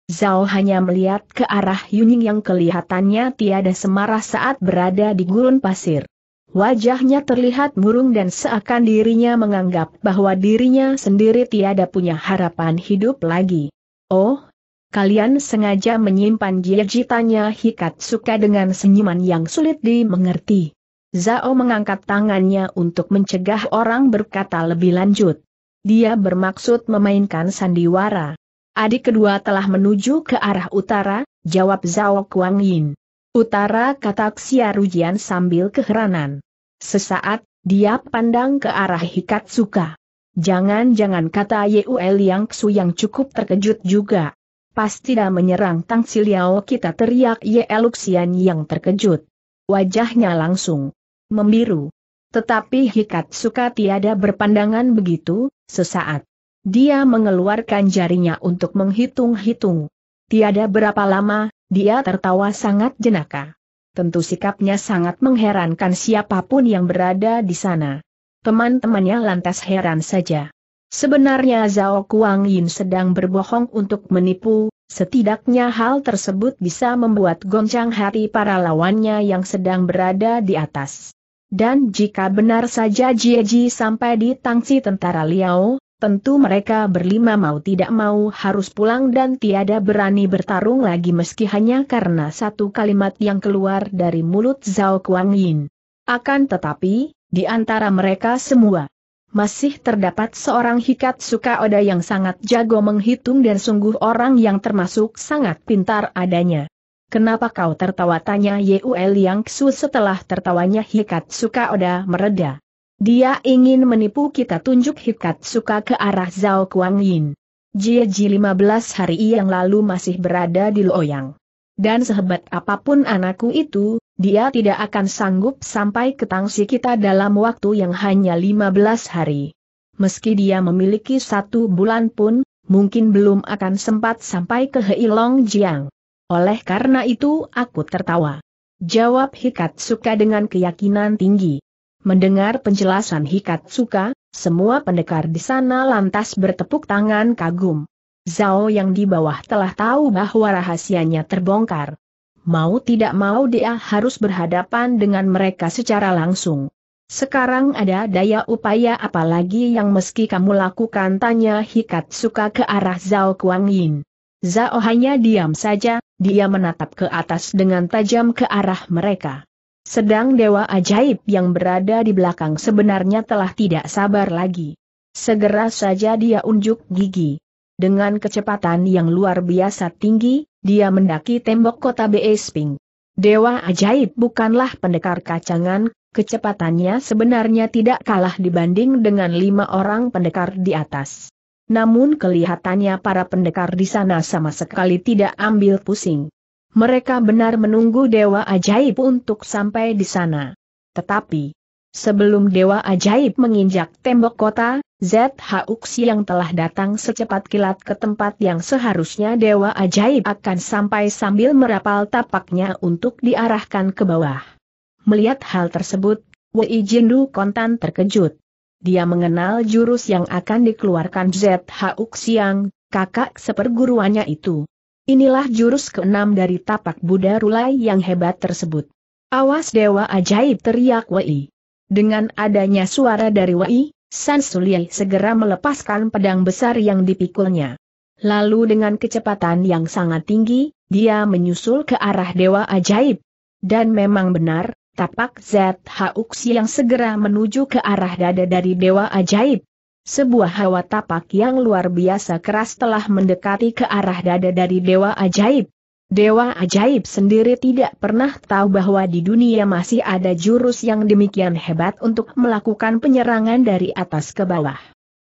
Zhao hanya melihat ke arah Yunying yang kelihatannya tiada semarah saat berada di gurun pasir. Wajahnya terlihat murung dan seakan dirinya menganggap bahwa dirinya sendiri tiada punya harapan hidup lagi. Oh, kalian sengaja menyimpan jijitannya Hikat suka dengan senyuman yang sulit dimengerti. Zao mengangkat tangannya untuk mencegah orang berkata lebih lanjut. Dia bermaksud memainkan sandiwara. Adik kedua telah menuju ke arah utara, jawab Zao Kuang Yin. Utara kata Rujian sambil keheranan. Sesaat, dia pandang ke arah Hikatsuka. Jangan-jangan kata Yuel Yang Xu yang cukup terkejut juga. Pasti dah menyerang Tang Siliao kita teriak Yeluxian yang terkejut. Wajahnya langsung membiru. Tetapi Hikat suka tiada berpandangan begitu, sesaat. Dia mengeluarkan jarinya untuk menghitung-hitung. Tiada berapa lama, dia tertawa sangat jenaka. Tentu sikapnya sangat mengherankan siapapun yang berada di sana. Teman-temannya lantas heran saja. Sebenarnya Zhao Kuang Yin sedang berbohong untuk menipu, setidaknya hal tersebut bisa membuat goncang hati para lawannya yang sedang berada di atas. Dan jika benar saja Jieji sampai di tangsi tentara Liao, tentu mereka berlima mau tidak mau harus pulang dan tiada berani bertarung lagi meski hanya karena satu kalimat yang keluar dari mulut Zhao Kuang Yin. Akan tetapi, di antara mereka semua, masih terdapat seorang hikat suka Oda yang sangat jago menghitung dan sungguh orang yang termasuk sangat pintar adanya. Kenapa kau tertawa tanya Yeul Yang Ksu setelah tertawanya Hikat Suka Oda mereda. Dia ingin menipu kita tunjuk Hikat Suka ke arah Zhao Kuang Yin. Ji 15 hari yang lalu masih berada di Luoyang. Dan sehebat apapun anakku itu, dia tidak akan sanggup sampai ke tangsi kita dalam waktu yang hanya 15 hari. Meski dia memiliki satu bulan pun, mungkin belum akan sempat sampai ke Heilong Jiang. Oleh karena itu aku tertawa. Jawab Hikat Hikatsuka dengan keyakinan tinggi. Mendengar penjelasan Hikat Hikatsuka, semua pendekar di sana lantas bertepuk tangan kagum. Zhao yang di bawah telah tahu bahwa rahasianya terbongkar. Mau tidak mau dia harus berhadapan dengan mereka secara langsung. Sekarang ada daya upaya apalagi yang meski kamu lakukan tanya Hikat suka ke arah Zhao Kuang Yin. Zhao hanya diam saja, dia menatap ke atas dengan tajam ke arah mereka. Sedang Dewa Ajaib yang berada di belakang sebenarnya telah tidak sabar lagi. Segera saja dia unjuk gigi. Dengan kecepatan yang luar biasa tinggi, dia mendaki tembok kota Beesping. Dewa Ajaib bukanlah pendekar kacangan, kecepatannya sebenarnya tidak kalah dibanding dengan lima orang pendekar di atas namun kelihatannya para pendekar di sana sama sekali tidak ambil pusing. Mereka benar menunggu Dewa Ajaib untuk sampai di sana. Tetapi, sebelum Dewa Ajaib menginjak tembok kota, ZH Uksi yang telah datang secepat kilat ke tempat yang seharusnya Dewa Ajaib akan sampai sambil merapal tapaknya untuk diarahkan ke bawah. Melihat hal tersebut, Wei Jindu kontan terkejut dia mengenal jurus yang akan dikeluarkan ZH Xiang, kakak seperguruannya itu. Inilah jurus keenam dari tapak Buddha Rulai yang hebat tersebut. Awas Dewa Ajaib teriak Wei. Dengan adanya suara dari Wei, San Suliai segera melepaskan pedang besar yang dipikulnya. Lalu dengan kecepatan yang sangat tinggi, dia menyusul ke arah Dewa Ajaib. Dan memang benar, tapak Uksi yang segera menuju ke arah dada dari Dewa Ajaib. Sebuah hawa tapak yang luar biasa keras telah mendekati ke arah dada dari Dewa Ajaib. Dewa Ajaib sendiri tidak pernah tahu bahwa di dunia masih ada jurus yang demikian hebat untuk melakukan penyerangan dari atas ke bawah.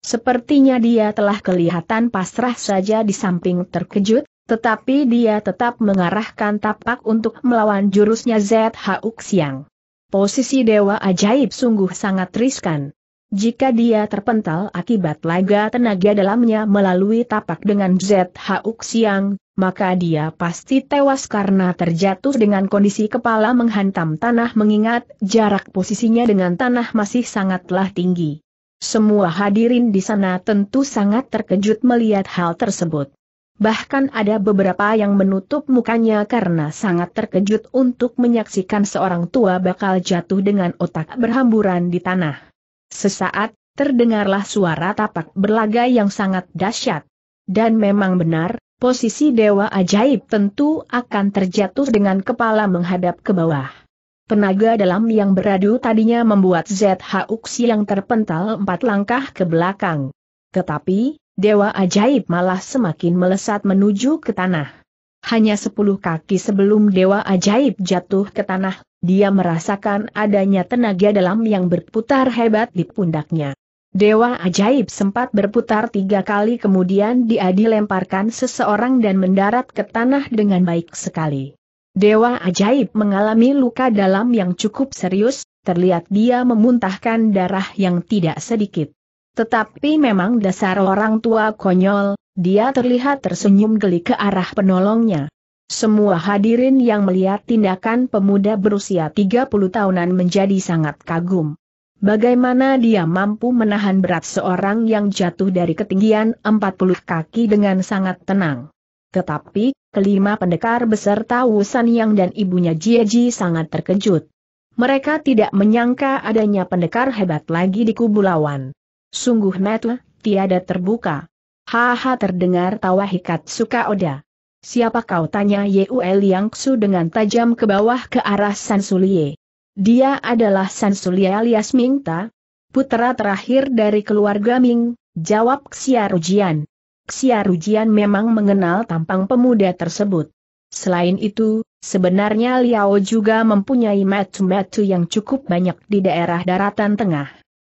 Sepertinya dia telah kelihatan pasrah saja di samping terkejut, tetapi dia tetap mengarahkan tapak untuk melawan jurusnya ZHU Xiang. Posisi Dewa Ajaib sungguh sangat riskan. Jika dia terpental akibat laga tenaga dalamnya melalui tapak dengan ZHU Xiang, maka dia pasti tewas karena terjatuh dengan kondisi kepala menghantam tanah mengingat jarak posisinya dengan tanah masih sangatlah tinggi. Semua hadirin di sana tentu sangat terkejut melihat hal tersebut bahkan ada beberapa yang menutup mukanya karena sangat terkejut untuk menyaksikan seorang tua bakal jatuh dengan otak berhamburan di tanah. Sesaat, terdengarlah suara tapak berlaga yang sangat dahsyat. Dan memang benar, posisi dewa ajaib tentu akan terjatuh dengan kepala menghadap ke bawah. Penaga dalam yang beradu tadinya membuat ZH Uksi yang terpental empat langkah ke belakang. Tetapi, dewa ajaib malah semakin melesat menuju ke tanah. Hanya sepuluh kaki sebelum dewa ajaib jatuh ke tanah, dia merasakan adanya tenaga dalam yang berputar hebat di pundaknya. Dewa ajaib sempat berputar tiga kali kemudian dia dilemparkan seseorang dan mendarat ke tanah dengan baik sekali. Dewa ajaib mengalami luka dalam yang cukup serius, terlihat dia memuntahkan darah yang tidak sedikit. Tetapi memang dasar orang tua konyol, dia terlihat tersenyum geli ke arah penolongnya. Semua hadirin yang melihat tindakan pemuda berusia 30 tahunan menjadi sangat kagum. Bagaimana dia mampu menahan berat seorang yang jatuh dari ketinggian 40 kaki dengan sangat tenang. Tetapi, kelima pendekar beserta Wusan Yang dan ibunya Jieji sangat terkejut. Mereka tidak menyangka adanya pendekar hebat lagi di kubu lawan. Sungguh metu, tiada terbuka. Haha terdengar tawa hikat suka odah. Siapa kau tanya Yang Su dengan tajam ke bawah ke arah Sansulie. Dia adalah Sansulie alias Mingta, putra terakhir dari keluarga Ming, jawab Xiarujian. Xiarujian memang mengenal tampang pemuda tersebut. Selain itu, sebenarnya Liao juga mempunyai metu-metu yang cukup banyak di daerah daratan tengah.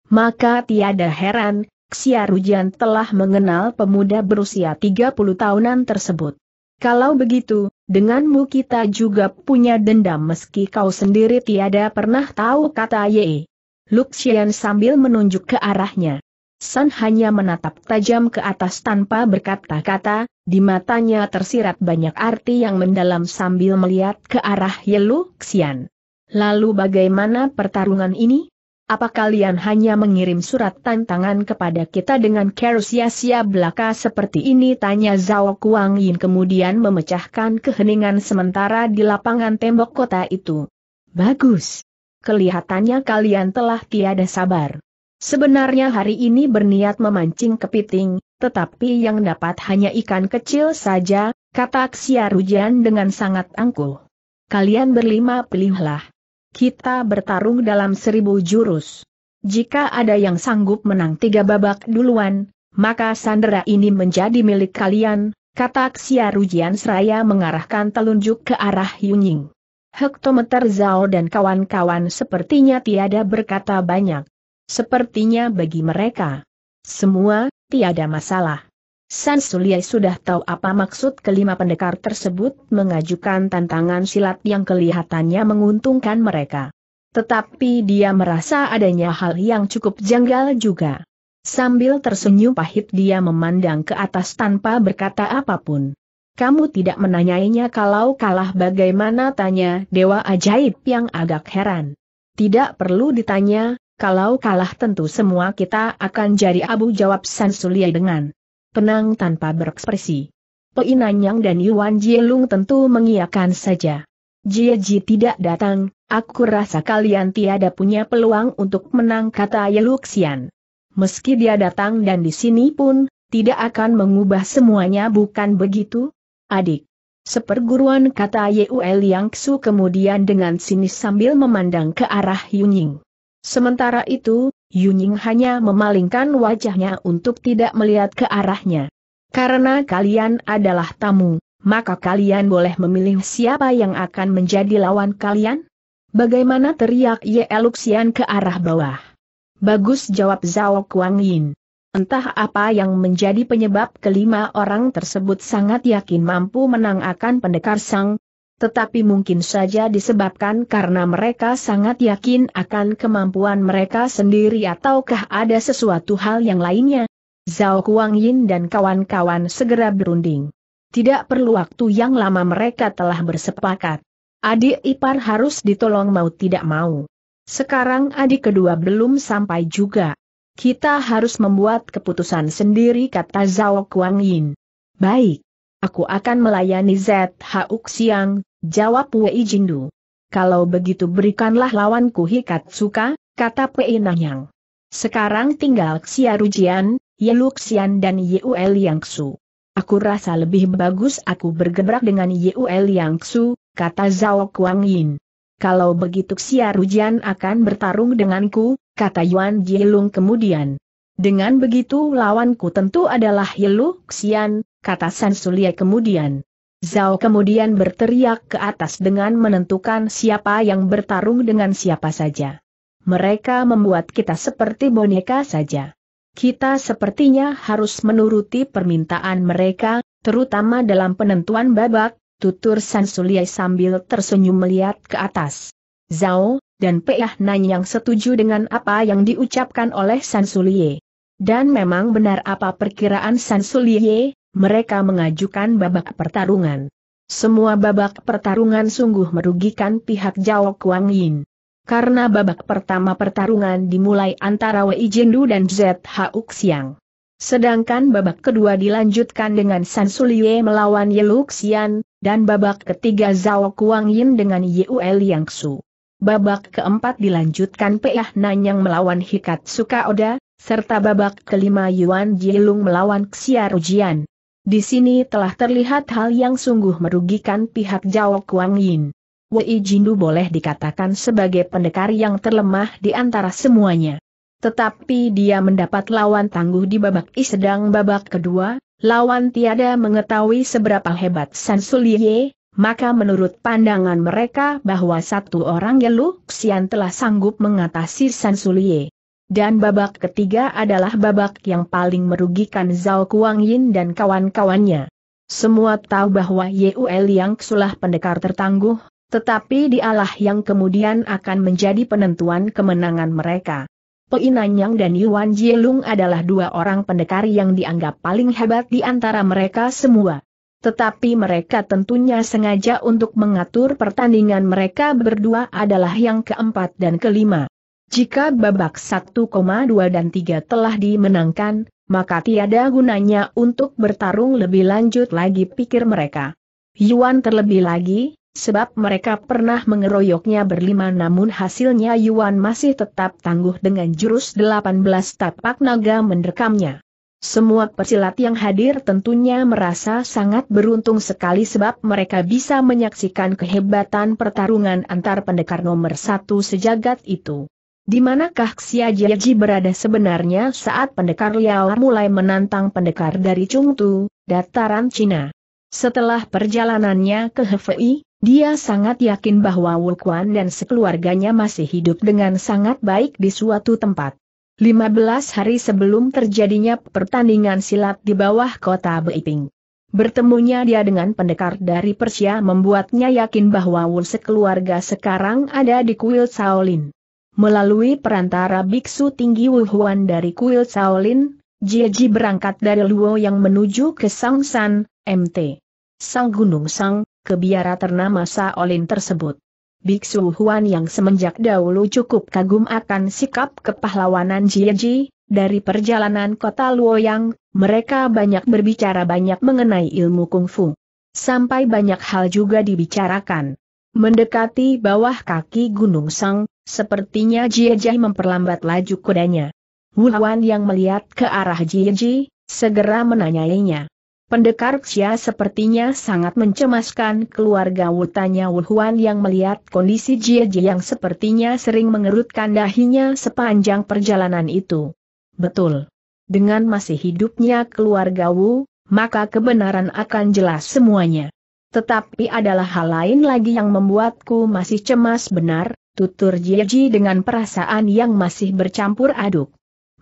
Maka tiada heran, Xiarujian telah mengenal pemuda berusia 30 tahunan tersebut. Kalau begitu, denganmu kita juga punya dendam meski kau sendiri tiada pernah tahu kata Ye. Luxian sambil menunjuk ke arahnya. San hanya menatap tajam ke atas tanpa berkata-kata, di matanya tersirat banyak arti yang mendalam sambil melihat ke arah Ye Luxian. Lalu bagaimana pertarungan ini? Apa kalian hanya mengirim surat tantangan kepada kita dengan care sia belaka seperti ini? Tanya Zhao Kuang Yin kemudian memecahkan keheningan sementara di lapangan tembok kota itu. Bagus. Kelihatannya kalian telah tiada sabar. Sebenarnya hari ini berniat memancing kepiting, tetapi yang dapat hanya ikan kecil saja, kata Xia Rujian dengan sangat angkuh. Kalian berlima pilihlah. Kita bertarung dalam seribu jurus. Jika ada yang sanggup menang tiga babak duluan, maka sandera ini menjadi milik kalian, kata Xia Rujian Seraya mengarahkan telunjuk ke arah Yunying. Hektometer Zhao dan kawan-kawan sepertinya tiada berkata banyak. Sepertinya bagi mereka, semua, tiada masalah. San Suliai sudah tahu apa maksud kelima pendekar tersebut mengajukan tantangan silat yang kelihatannya menguntungkan mereka. Tetapi dia merasa adanya hal yang cukup janggal juga. Sambil tersenyum pahit dia memandang ke atas tanpa berkata apapun. Kamu tidak menanyainya kalau kalah bagaimana tanya Dewa Ajaib yang agak heran. Tidak perlu ditanya, kalau kalah tentu semua kita akan jadi abu jawab San Suliai dengan tenang tanpa berekspresi. Pe'inanyang dan Yuan Jielung tentu mengiakan saja. Jie Ji tidak datang, aku rasa kalian tiada punya peluang untuk menang kata Yeluxian. Meski dia datang dan di sini pun, tidak akan mengubah semuanya bukan begitu? Adik. Seperguruan kata Yeuel Yang Xu kemudian dengan sinis sambil memandang ke arah Yunying. Sementara itu, Yuning hanya memalingkan wajahnya untuk tidak melihat ke arahnya. Karena kalian adalah tamu, maka kalian boleh memilih siapa yang akan menjadi lawan kalian? Bagaimana teriak Ye Luxian ke arah bawah? Bagus jawab Zhao Kuang Yin. Entah apa yang menjadi penyebab kelima orang tersebut sangat yakin mampu menang akan pendekar sang, tetapi mungkin saja disebabkan karena mereka sangat yakin akan kemampuan mereka sendiri ataukah ada sesuatu hal yang lainnya. Zhao Kuang dan kawan-kawan segera berunding. Tidak perlu waktu yang lama mereka telah bersepakat. Adik ipar harus ditolong mau tidak mau. Sekarang adik kedua belum sampai juga. Kita harus membuat keputusan sendiri kata Zhao Kuang Baik. Aku akan melayani Hauk Siang Jawab Wei Jindu. Kalau begitu berikanlah lawanku Hikatsuka, kata Pei Nanyang. Sekarang tinggal Xia Rujian, Ye Luxian dan Yang Su. Aku rasa lebih bagus aku bergerak dengan Yang Su, kata Zhao Kuang Yin. Kalau begitu Xia Rujian akan bertarung denganku, kata Yuan Jilung kemudian. Dengan begitu lawanku tentu adalah Ye Luxian, kata San Sulia kemudian. Zhao kemudian berteriak ke atas dengan menentukan siapa yang bertarung dengan siapa saja. Mereka membuat kita seperti boneka saja. Kita sepertinya harus menuruti permintaan mereka, terutama dalam penentuan babak, tutur San sambil tersenyum melihat ke atas. Zhao, dan Peah Nan yang setuju dengan apa yang diucapkan oleh San Dan memang benar apa perkiraan San mereka mengajukan babak pertarungan. Semua babak pertarungan sungguh merugikan pihak Jawa Kuang Yin. Karena babak pertama pertarungan dimulai antara Wei Jindu dan ZH Uxiang. Sedangkan babak kedua dilanjutkan dengan San Sulie melawan Ye Luxian, dan babak ketiga Zhao Kuang Yin dengan Yuel Yang Su. Babak keempat dilanjutkan Peah Nanyang melawan Hikat Sukaoda, serta babak kelima Yuan Jilung melawan Xiarujian. Di sini telah terlihat hal yang sungguh merugikan pihak Jawa Kuang Yin. Wei Jindu boleh dikatakan sebagai pendekar yang terlemah di antara semuanya. Tetapi dia mendapat lawan tangguh di babak I sedang babak kedua, lawan tiada mengetahui seberapa hebat San Sulie, maka menurut pandangan mereka bahwa satu orang Geluk sian telah sanggup mengatasi San Sulie. Dan babak ketiga adalah babak yang paling merugikan Zhao Kuang Yin dan kawan-kawannya. Semua tahu bahwa Yul Yang sulah pendekar tertangguh, tetapi dialah yang kemudian akan menjadi penentuan kemenangan mereka. Yang dan Yuan Jielung adalah dua orang pendekar yang dianggap paling hebat di antara mereka semua. Tetapi mereka tentunya sengaja untuk mengatur pertandingan mereka berdua adalah yang keempat dan kelima. Jika babak 1,2 dan 3 telah dimenangkan, maka tiada gunanya untuk bertarung lebih lanjut lagi pikir mereka. Yuan terlebih lagi, sebab mereka pernah mengeroyoknya berlima namun hasilnya Yuan masih tetap tangguh dengan jurus 18 tapak naga menderkamnya. Semua persilat yang hadir tentunya merasa sangat beruntung sekali sebab mereka bisa menyaksikan kehebatan pertarungan antar pendekar nomor satu sejagat itu. Di manakah Xia Jiaji berada sebenarnya saat pendekar Liao mulai menantang pendekar dari Chungtu, dataran Cina? Setelah perjalanannya ke Hefei, dia sangat yakin bahwa Wukuan dan sekeluarganya masih hidup dengan sangat baik di suatu tempat. 15 hari sebelum terjadinya pertandingan silat di bawah kota Beiping. Bertemunya dia dengan pendekar dari Persia membuatnya yakin bahwa Wu sekeluarga sekarang ada di kuil Shaolin. Melalui perantara biksu tinggi Wu Huan dari kuil Shaolin, Jieji berangkat dari Luo yang menuju ke Sangsan, MT. Sang Gunung Sang, ke biara ternama Shaolin tersebut. Biksu Huan yang semenjak dahulu cukup kagum akan sikap kepahlawanan Jieji, dari perjalanan kota Luo yang, mereka banyak berbicara banyak mengenai ilmu kungfu. Sampai banyak hal juga dibicarakan. Mendekati bawah kaki Gunung Sang, Sepertinya Jieji memperlambat laju kudanya. Wulwan yang melihat ke arah Jieji, segera menanyainya. Pendekar Xia sepertinya sangat mencemaskan keluarga Wutanya Wulhuan yang melihat kondisi Jieji yang sepertinya sering mengerutkan dahinya sepanjang perjalanan itu. Betul. Dengan masih hidupnya keluarga Wu, maka kebenaran akan jelas semuanya. Tetapi adalah hal lain lagi yang membuatku masih cemas benar, tutur Jieji dengan perasaan yang masih bercampur aduk.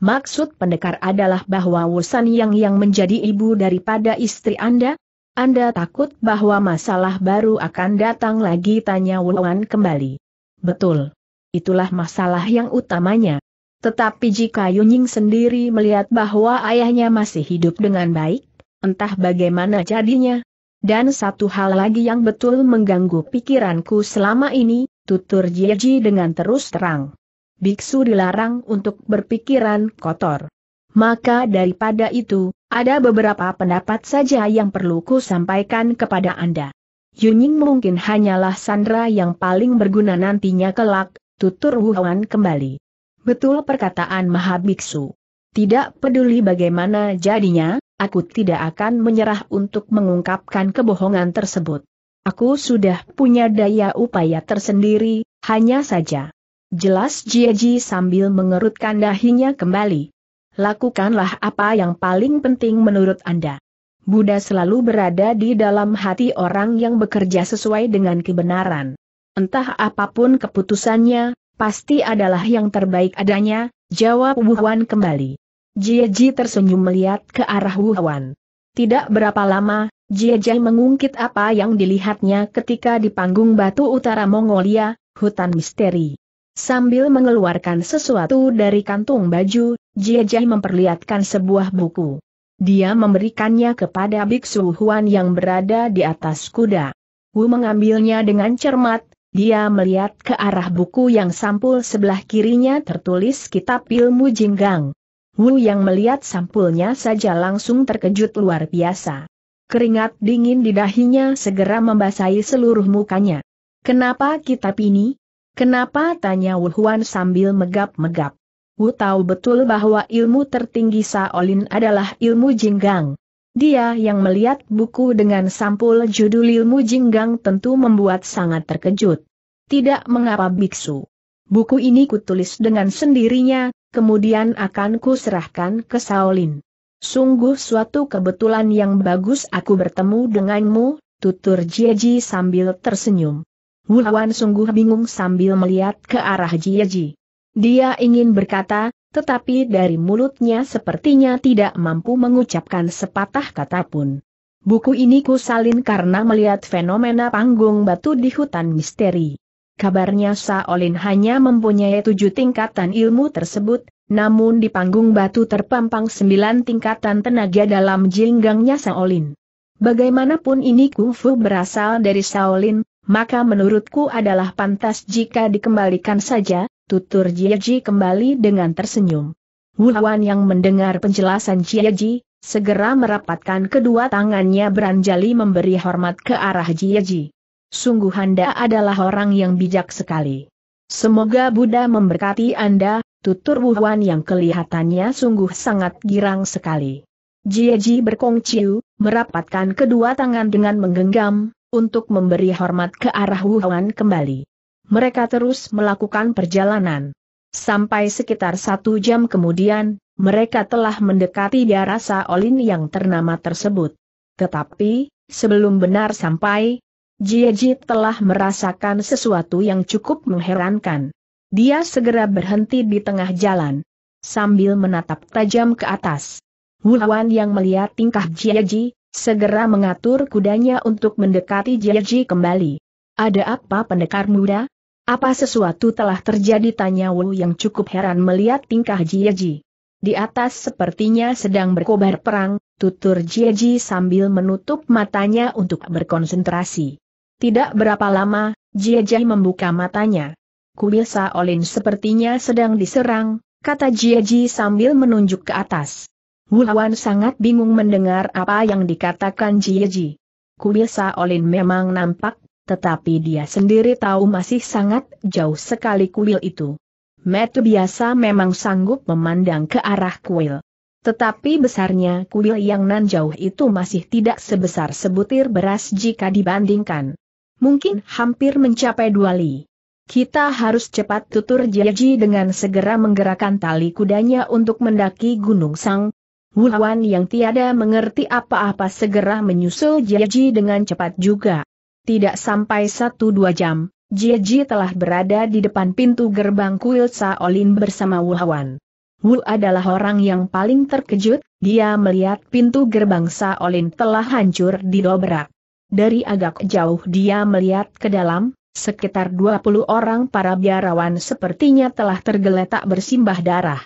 Maksud pendekar adalah bahwa wusan Yang yang menjadi ibu daripada istri Anda? Anda takut bahwa masalah baru akan datang lagi tanya Wuan kembali. Betul. Itulah masalah yang utamanya. Tetapi jika Yunying sendiri melihat bahwa ayahnya masih hidup dengan baik, entah bagaimana jadinya. Dan satu hal lagi yang betul mengganggu pikiranku selama ini, tutur Jieji dengan terus terang. Biksu dilarang untuk berpikiran kotor. Maka daripada itu, ada beberapa pendapat saja yang perlu ku sampaikan kepada Anda. Yunying mungkin hanyalah sandra yang paling berguna nantinya kelak, tutur Wuhan kembali. Betul perkataan Mahabiksu. Tidak peduli bagaimana jadinya, aku tidak akan menyerah untuk mengungkapkan kebohongan tersebut. Aku sudah punya daya upaya tersendiri, hanya saja. Jelas Jiaji sambil mengerutkan dahinya kembali. Lakukanlah apa yang paling penting menurut Anda. Buddha selalu berada di dalam hati orang yang bekerja sesuai dengan kebenaran. Entah apapun keputusannya, pasti adalah yang terbaik adanya, jawab Wuhan kembali. Jiaji tersenyum melihat ke arah Wuhan. Tidak berapa lama, Jiajai mengungkit apa yang dilihatnya ketika di panggung batu utara Mongolia, hutan misteri. Sambil mengeluarkan sesuatu dari kantung baju, Jiajai memperlihatkan sebuah buku. Dia memberikannya kepada Biksu Huan yang berada di atas kuda. Wu mengambilnya dengan cermat, dia melihat ke arah buku yang sampul sebelah kirinya tertulis kitab ilmu jinggang. Wu yang melihat sampulnya saja langsung terkejut luar biasa. Keringat dingin di dahinya segera membasahi seluruh mukanya. Kenapa kitab ini? Kenapa tanya Wu Huan sambil megap-megap. Wu tahu betul bahwa ilmu tertinggi Saolin adalah ilmu jinggang. Dia yang melihat buku dengan sampul judul ilmu jinggang tentu membuat sangat terkejut. Tidak mengapa biksu. Buku ini kutulis dengan sendirinya, kemudian akan kuserahkan ke Saolin. Sungguh suatu kebetulan yang bagus aku bertemu denganmu, tutur Jieji sambil tersenyum. Wulawan sungguh bingung sambil melihat ke arah Jieji. Dia ingin berkata, tetapi dari mulutnya sepertinya tidak mampu mengucapkan sepatah kata pun. Buku ini ku salin karena melihat fenomena panggung batu di hutan misteri. Kabarnya Shaolin hanya mempunyai tujuh tingkatan ilmu tersebut, namun di panggung batu terpampang sembilan tingkatan tenaga dalam jinggangnya Shaolin. Bagaimanapun ini kungfu berasal dari Shaolin, maka menurutku adalah pantas jika dikembalikan saja, tutur Jiaji kembali dengan tersenyum. Wuhan yang mendengar penjelasan Jiaji, segera merapatkan kedua tangannya beranjali memberi hormat ke arah Jiaji. Sungguh Anda adalah orang yang bijak sekali. Semoga Buddha memberkati Anda, tutur Wuhan yang kelihatannya sungguh sangat girang sekali. Jieji berkongciu, merapatkan kedua tangan dengan menggenggam, untuk memberi hormat ke arah Wuhan kembali. Mereka terus melakukan perjalanan. Sampai sekitar satu jam kemudian, mereka telah mendekati daerah Olin yang ternama tersebut. Tetapi, sebelum benar sampai, Jieji telah merasakan sesuatu yang cukup mengherankan. Dia segera berhenti di tengah jalan. Sambil menatap tajam ke atas. Wuhan yang melihat tingkah Jiaji, segera mengatur kudanya untuk mendekati Jiaji kembali. Ada apa pendekar muda? Apa sesuatu telah terjadi tanya Wu yang cukup heran melihat tingkah Jiaji. Di atas sepertinya sedang berkobar perang, tutur Jiaji sambil menutup matanya untuk berkonsentrasi. Tidak berapa lama, Jiaji membuka matanya kuil Olin sepertinya sedang diserang, kata Jiaji sambil menunjuk ke atas. Wulawan sangat bingung mendengar apa yang dikatakan Jiaji. Kuil Olin memang nampak, tetapi dia sendiri tahu masih sangat jauh sekali kuil itu. Metu biasa memang sanggup memandang ke arah kuil. Tetapi besarnya kuil yang nan jauh itu masih tidak sebesar sebutir beras jika dibandingkan. Mungkin hampir mencapai dua li. Kita harus cepat tutur Jieji dengan segera menggerakkan tali kudanya untuk mendaki Gunung Sang. Wulawan yang tiada mengerti apa-apa segera menyusul Jieji dengan cepat juga. Tidak sampai satu dua jam, Jieji telah berada di depan pintu gerbang kuil Saolin bersama Wulawan. Wu adalah orang yang paling terkejut, dia melihat pintu gerbang Saolin telah hancur didobrak. Dari agak jauh dia melihat ke dalam, Sekitar 20 orang para biarawan sepertinya telah tergeletak bersimbah darah.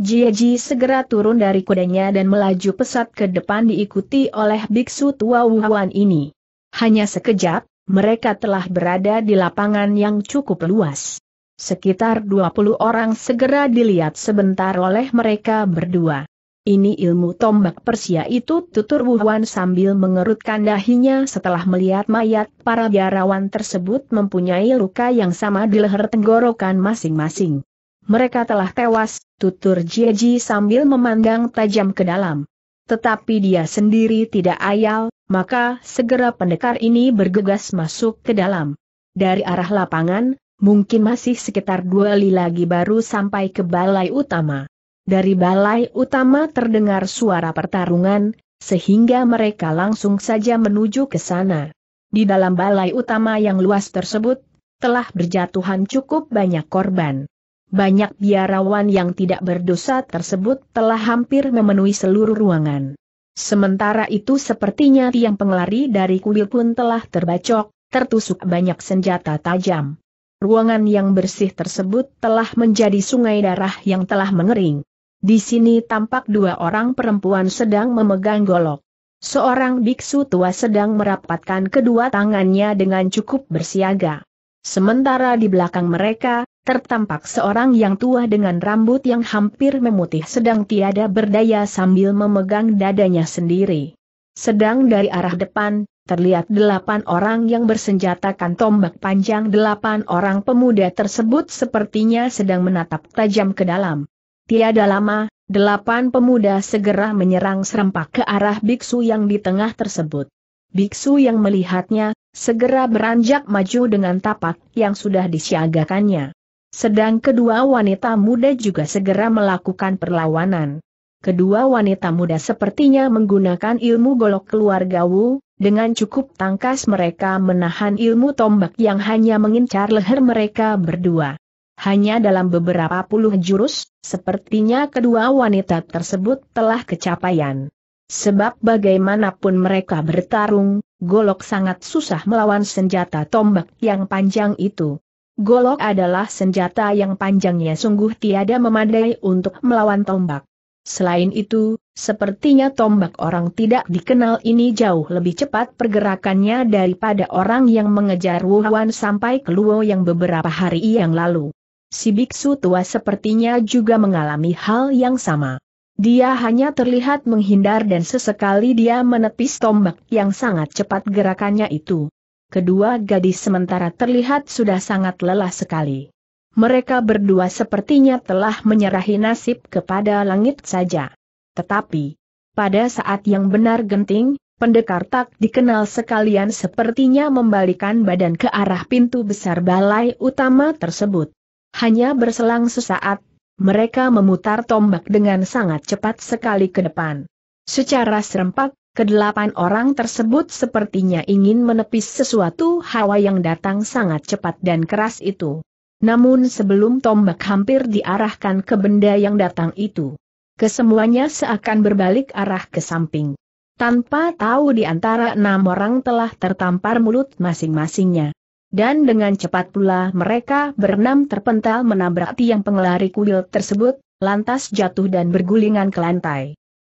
Jieji segera turun dari kudanya dan melaju pesat ke depan diikuti oleh biksu tua Wuhan ini. Hanya sekejap, mereka telah berada di lapangan yang cukup luas. Sekitar 20 orang segera dilihat sebentar oleh mereka berdua. Ini ilmu tombak Persia itu tutur Wuhan sambil mengerutkan dahinya setelah melihat mayat para biarawan tersebut mempunyai luka yang sama di leher tenggorokan masing-masing. Mereka telah tewas, tutur Jieji sambil memandang tajam ke dalam. Tetapi dia sendiri tidak ayal, maka segera pendekar ini bergegas masuk ke dalam. Dari arah lapangan, mungkin masih sekitar dua li lagi baru sampai ke balai utama. Dari balai utama terdengar suara pertarungan, sehingga mereka langsung saja menuju ke sana. Di dalam balai utama yang luas tersebut, telah berjatuhan cukup banyak korban. Banyak biarawan yang tidak berdosa tersebut telah hampir memenuhi seluruh ruangan. Sementara itu sepertinya tiang pengelari dari kuil pun telah terbacok, tertusuk banyak senjata tajam. Ruangan yang bersih tersebut telah menjadi sungai darah yang telah mengering. Di sini tampak dua orang perempuan sedang memegang golok. Seorang biksu tua sedang merapatkan kedua tangannya dengan cukup bersiaga. Sementara di belakang mereka, tertampak seorang yang tua dengan rambut yang hampir memutih sedang tiada berdaya sambil memegang dadanya sendiri. Sedang dari arah depan, terlihat delapan orang yang bersenjatakan tombak panjang delapan orang pemuda tersebut sepertinya sedang menatap tajam ke dalam. Tiada lama, delapan pemuda segera menyerang serempak ke arah biksu yang di tengah tersebut. Biksu yang melihatnya, segera beranjak maju dengan tapak yang sudah disiagakannya. Sedang kedua wanita muda juga segera melakukan perlawanan. Kedua wanita muda sepertinya menggunakan ilmu golok keluarga Wu, dengan cukup tangkas mereka menahan ilmu tombak yang hanya mengincar leher mereka berdua. Hanya dalam beberapa puluh jurus, sepertinya kedua wanita tersebut telah kecapaian. Sebab bagaimanapun mereka bertarung, Golok sangat susah melawan senjata tombak yang panjang itu. Golok adalah senjata yang panjangnya sungguh tiada memadai untuk melawan tombak. Selain itu, sepertinya tombak orang tidak dikenal ini jauh lebih cepat pergerakannya daripada orang yang mengejar Wuhan sampai ke Luo yang beberapa hari yang lalu. Si biksu tua sepertinya juga mengalami hal yang sama. Dia hanya terlihat menghindar dan sesekali dia menepis tombak yang sangat cepat gerakannya itu. Kedua gadis sementara terlihat sudah sangat lelah sekali. Mereka berdua sepertinya telah menyerahi nasib kepada langit saja. Tetapi, pada saat yang benar genting, pendekar tak dikenal sekalian sepertinya membalikan badan ke arah pintu besar balai utama tersebut. Hanya berselang sesaat, mereka memutar tombak dengan sangat cepat sekali ke depan. Secara serempak, kedelapan orang tersebut sepertinya ingin menepis sesuatu hawa yang datang sangat cepat dan keras itu. Namun sebelum tombak hampir diarahkan ke benda yang datang itu, kesemuanya seakan berbalik arah ke samping. Tanpa tahu di antara enam orang telah tertampar mulut masing-masingnya. Dan dengan cepat pula mereka berenam terpental menabrak tiang pengelari kuil tersebut, lantas jatuh dan bergulingan ke lantai.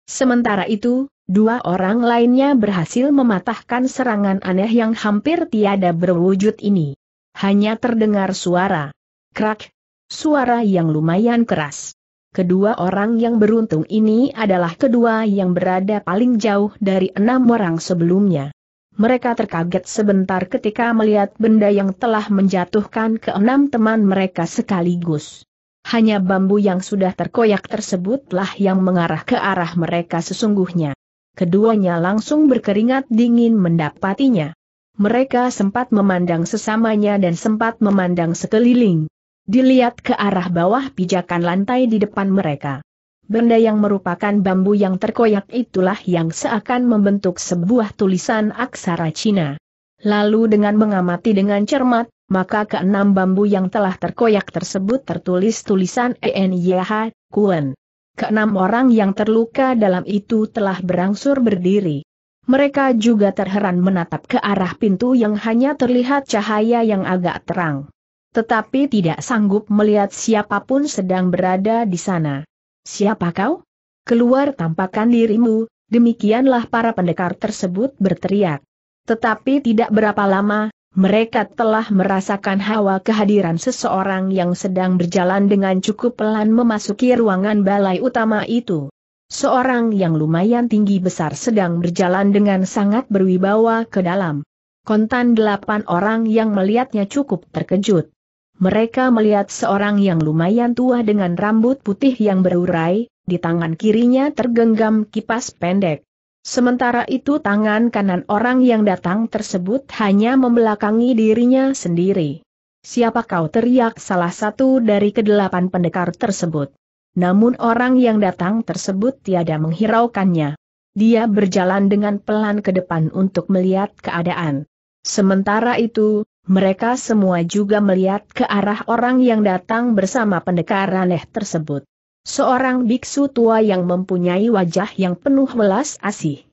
Sementara itu, dua orang lainnya berhasil mematahkan serangan aneh yang hampir tiada berwujud ini. Hanya terdengar suara. Krak. Suara yang lumayan keras. Kedua orang yang beruntung ini adalah kedua yang berada paling jauh dari enam orang sebelumnya mereka terkaget sebentar ketika melihat benda yang telah menjatuhkan keenam teman mereka sekaligus. Hanya bambu yang sudah terkoyak tersebutlah yang mengarah ke arah mereka sesungguhnya. Keduanya langsung berkeringat dingin mendapatinya. Mereka sempat memandang sesamanya dan sempat memandang sekeliling. Dilihat ke arah bawah pijakan lantai di depan mereka. Benda yang merupakan bambu yang terkoyak itulah yang seakan membentuk sebuah tulisan aksara Cina. Lalu dengan mengamati dengan cermat, maka keenam bambu yang telah terkoyak tersebut tertulis tulisan ENYH Kuen. Keenam orang yang terluka dalam itu telah berangsur berdiri. Mereka juga terheran menatap ke arah pintu yang hanya terlihat cahaya yang agak terang. Tetapi tidak sanggup melihat siapapun sedang berada di sana. Siapa kau? Keluar tampakkan dirimu, demikianlah para pendekar tersebut berteriak. Tetapi tidak berapa lama, mereka telah merasakan hawa kehadiran seseorang yang sedang berjalan dengan cukup pelan memasuki ruangan balai utama itu. Seorang yang lumayan tinggi besar sedang berjalan dengan sangat berwibawa ke dalam. Kontan delapan orang yang melihatnya cukup terkejut mereka melihat seorang yang lumayan tua dengan rambut putih yang berurai, di tangan kirinya tergenggam kipas pendek. Sementara itu tangan kanan orang yang datang tersebut hanya membelakangi dirinya sendiri. Siapa kau teriak salah satu dari kedelapan pendekar tersebut. Namun orang yang datang tersebut tiada menghiraukannya. Dia berjalan dengan pelan ke depan untuk melihat keadaan. Sementara itu, mereka semua juga melihat ke arah orang yang datang bersama pendekar aneh tersebut. Seorang biksu tua yang mempunyai wajah yang penuh welas asih.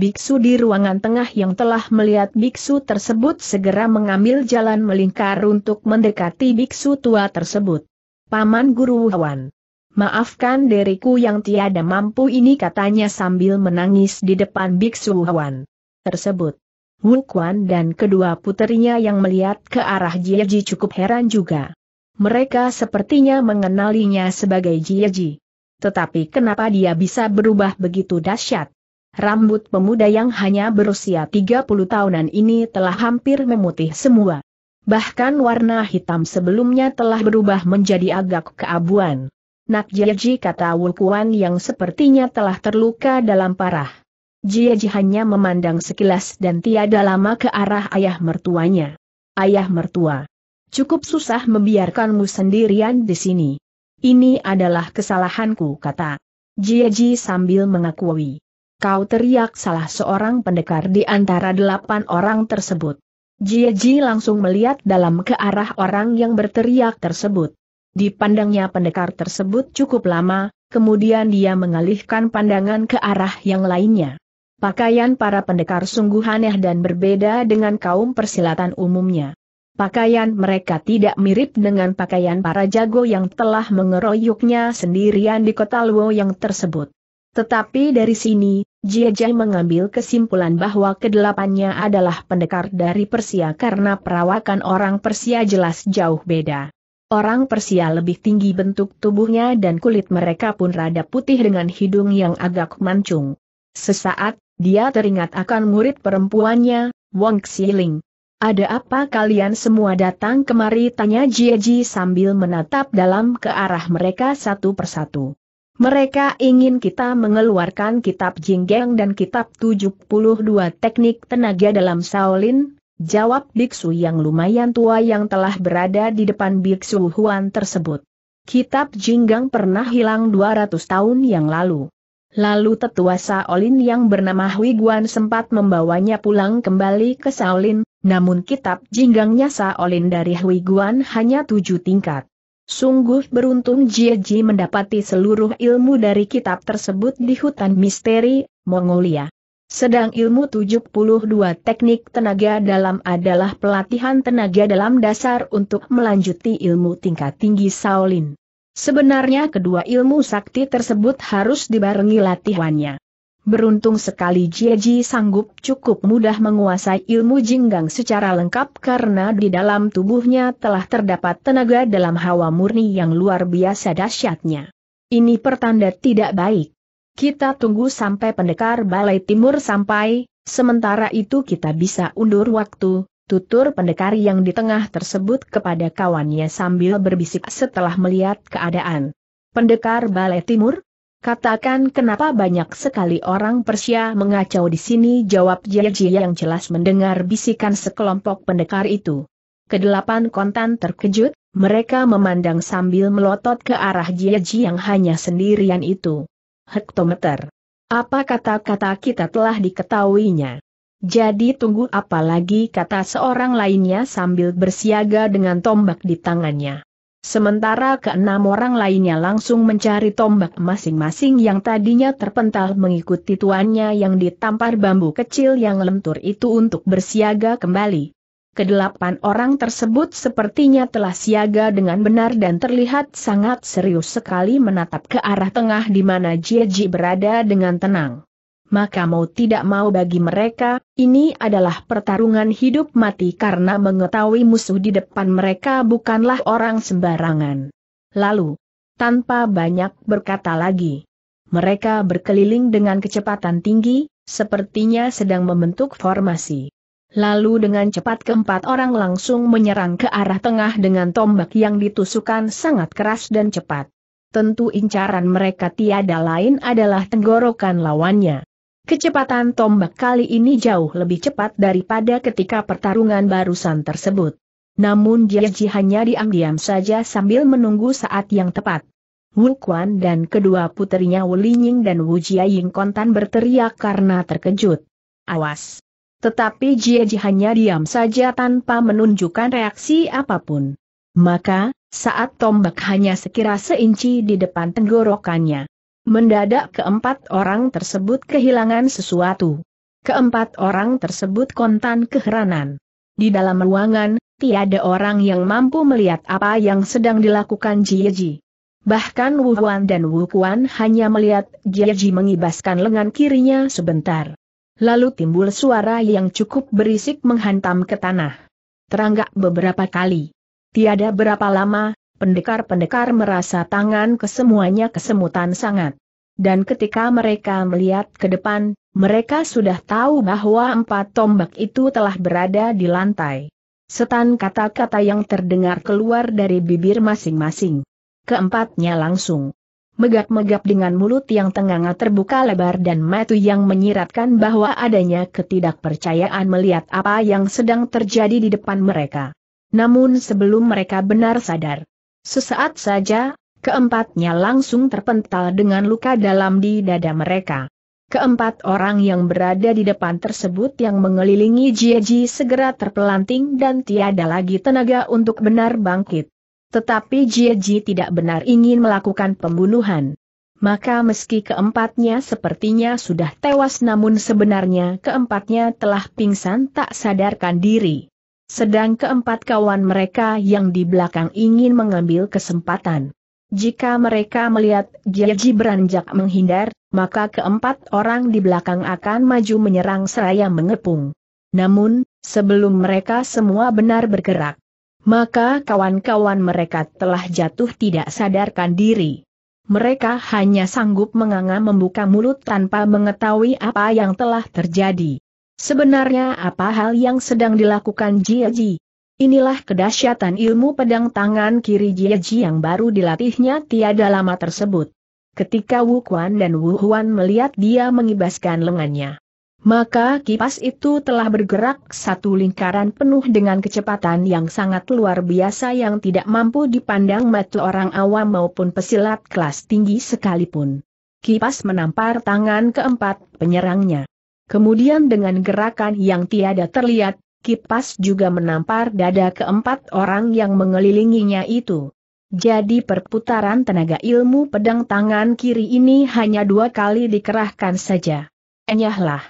Biksu di ruangan tengah yang telah melihat biksu tersebut segera mengambil jalan melingkar untuk mendekati biksu tua tersebut. Paman Guru Hawan. Maafkan diriku yang tiada mampu ini katanya sambil menangis di depan biksu Hawan tersebut. Wu Kuan dan kedua putrinya yang melihat ke arah Jieji cukup heran juga. Mereka sepertinya mengenalinya sebagai Jieji. Tetapi kenapa dia bisa berubah begitu dahsyat? Rambut pemuda yang hanya berusia 30 tahunan ini telah hampir memutih semua. Bahkan warna hitam sebelumnya telah berubah menjadi agak keabuan. Nak Jieji kata Wu Kuan yang sepertinya telah terluka dalam parah. Jiaji hanya memandang sekilas dan tiada lama ke arah ayah mertuanya. Ayah mertua. Cukup susah membiarkanmu sendirian di sini. Ini adalah kesalahanku kata. Jiaji sambil mengakui. Kau teriak salah seorang pendekar di antara delapan orang tersebut. Jiaji langsung melihat dalam ke arah orang yang berteriak tersebut. Dipandangnya pendekar tersebut cukup lama, kemudian dia mengalihkan pandangan ke arah yang lainnya. Pakaian para pendekar sungguh aneh dan berbeda dengan kaum persilatan umumnya. Pakaian mereka tidak mirip dengan pakaian para jago yang telah mengeroyoknya sendirian di kota Luo yang tersebut. Tetapi dari sini, Jie Jai mengambil kesimpulan bahwa kedelapannya adalah pendekar dari Persia karena perawakan orang Persia jelas jauh beda. Orang Persia lebih tinggi bentuk tubuhnya dan kulit mereka pun rada putih dengan hidung yang agak mancung. Sesaat, dia teringat akan murid perempuannya, Wong Xiling. Ada apa kalian semua datang kemari tanya Jieji sambil menatap dalam ke arah mereka satu persatu. Mereka ingin kita mengeluarkan kitab Jinggeng dan kitab 72 teknik tenaga dalam Shaolin, jawab biksu yang lumayan tua yang telah berada di depan biksu Huan tersebut. Kitab Jinggang pernah hilang 200 tahun yang lalu. Lalu tetua Saolin yang bernama Hui Guan sempat membawanya pulang kembali ke Saolin, namun kitab jinggangnya Saolin dari Hui Guan hanya tujuh tingkat. Sungguh beruntung Jie Ji mendapati seluruh ilmu dari kitab tersebut di hutan misteri, Mongolia. Sedang ilmu 72 teknik tenaga dalam adalah pelatihan tenaga dalam dasar untuk melanjuti ilmu tingkat tinggi Saolin. Sebenarnya kedua ilmu sakti tersebut harus dibarengi latihannya. Beruntung sekali Jieji sanggup cukup mudah menguasai ilmu jinggang secara lengkap karena di dalam tubuhnya telah terdapat tenaga dalam hawa murni yang luar biasa dahsyatnya. Ini pertanda tidak baik. Kita tunggu sampai pendekar Balai Timur sampai, sementara itu kita bisa undur waktu, Tutur pendekar yang di tengah tersebut kepada kawannya sambil berbisik setelah melihat keadaan. Pendekar Balai Timur? Katakan kenapa banyak sekali orang Persia mengacau di sini jawab Jia yang jelas mendengar bisikan sekelompok pendekar itu. Kedelapan kontan terkejut, mereka memandang sambil melotot ke arah Jia yang hanya sendirian itu. Hektometer. Apa kata-kata kita telah diketahuinya? Jadi tunggu apa lagi kata seorang lainnya sambil bersiaga dengan tombak di tangannya. Sementara keenam orang lainnya langsung mencari tombak masing-masing yang tadinya terpental mengikuti tuannya yang ditampar bambu kecil yang lentur itu untuk bersiaga kembali. Kedelapan orang tersebut sepertinya telah siaga dengan benar dan terlihat sangat serius sekali menatap ke arah tengah di mana Jieji berada dengan tenang maka mau tidak mau bagi mereka, ini adalah pertarungan hidup mati karena mengetahui musuh di depan mereka bukanlah orang sembarangan. Lalu, tanpa banyak berkata lagi, mereka berkeliling dengan kecepatan tinggi, sepertinya sedang membentuk formasi. Lalu dengan cepat keempat orang langsung menyerang ke arah tengah dengan tombak yang ditusukkan sangat keras dan cepat tentu incaran mereka tiada lain adalah tenggorokan lawannya. Kecepatan tombak kali ini jauh lebih cepat daripada ketika pertarungan barusan tersebut. Namun Jiaji hanya diam-diam saja sambil menunggu saat yang tepat. Wu Quan dan kedua putrinya Wu Linying dan Wu Jiaying kontan berteriak karena terkejut. Awas! Tetapi Jiaji hanya diam saja tanpa menunjukkan reaksi apapun. Maka, saat tombak hanya sekira seinci di depan tenggorokannya. Mendadak keempat orang tersebut kehilangan sesuatu. Keempat orang tersebut kontan keheranan. Di dalam ruangan, tiada orang yang mampu melihat apa yang sedang dilakukan Jieji. Bahkan Wu Huan dan Wu Kuan hanya melihat Jieji mengibaskan lengan kirinya sebentar. Lalu timbul suara yang cukup berisik menghantam ke tanah. Teranggak beberapa kali. Tiada berapa lama, Pendekar-pendekar merasa tangan kesemuanya kesemutan sangat. Dan ketika mereka melihat ke depan, mereka sudah tahu bahwa empat tombak itu telah berada di lantai. Setan kata-kata yang terdengar keluar dari bibir masing-masing. Keempatnya langsung megap-megap dengan mulut yang tenganga terbuka lebar dan matu yang menyiratkan bahwa adanya ketidakpercayaan melihat apa yang sedang terjadi di depan mereka. Namun sebelum mereka benar sadar, Sesaat saja, keempatnya langsung terpental dengan luka dalam di dada mereka. Keempat orang yang berada di depan tersebut yang mengelilingi Jieji segera terpelanting dan tiada lagi tenaga untuk benar bangkit. Tetapi Jieji tidak benar ingin melakukan pembunuhan. Maka meski keempatnya sepertinya sudah tewas namun sebenarnya keempatnya telah pingsan tak sadarkan diri. Sedang keempat kawan mereka yang di belakang ingin mengambil kesempatan. Jika mereka melihat Jiaji beranjak menghindar, maka keempat orang di belakang akan maju menyerang seraya mengepung. Namun, sebelum mereka semua benar bergerak, maka kawan-kawan mereka telah jatuh tidak sadarkan diri. Mereka hanya sanggup menganga membuka mulut tanpa mengetahui apa yang telah terjadi. Sebenarnya apa hal yang sedang dilakukan Jia Ji? Inilah kedahsyatan ilmu pedang tangan kiri Jia Ji yang baru dilatihnya tiada lama tersebut. Ketika Wu Quan dan Wu Huan melihat dia mengibaskan lengannya. Maka kipas itu telah bergerak satu lingkaran penuh dengan kecepatan yang sangat luar biasa yang tidak mampu dipandang mata orang awam maupun pesilat kelas tinggi sekalipun. Kipas menampar tangan keempat penyerangnya. Kemudian dengan gerakan yang tiada terlihat, kipas juga menampar dada keempat orang yang mengelilinginya itu. Jadi perputaran tenaga ilmu pedang tangan kiri ini hanya dua kali dikerahkan saja. Enyahlah.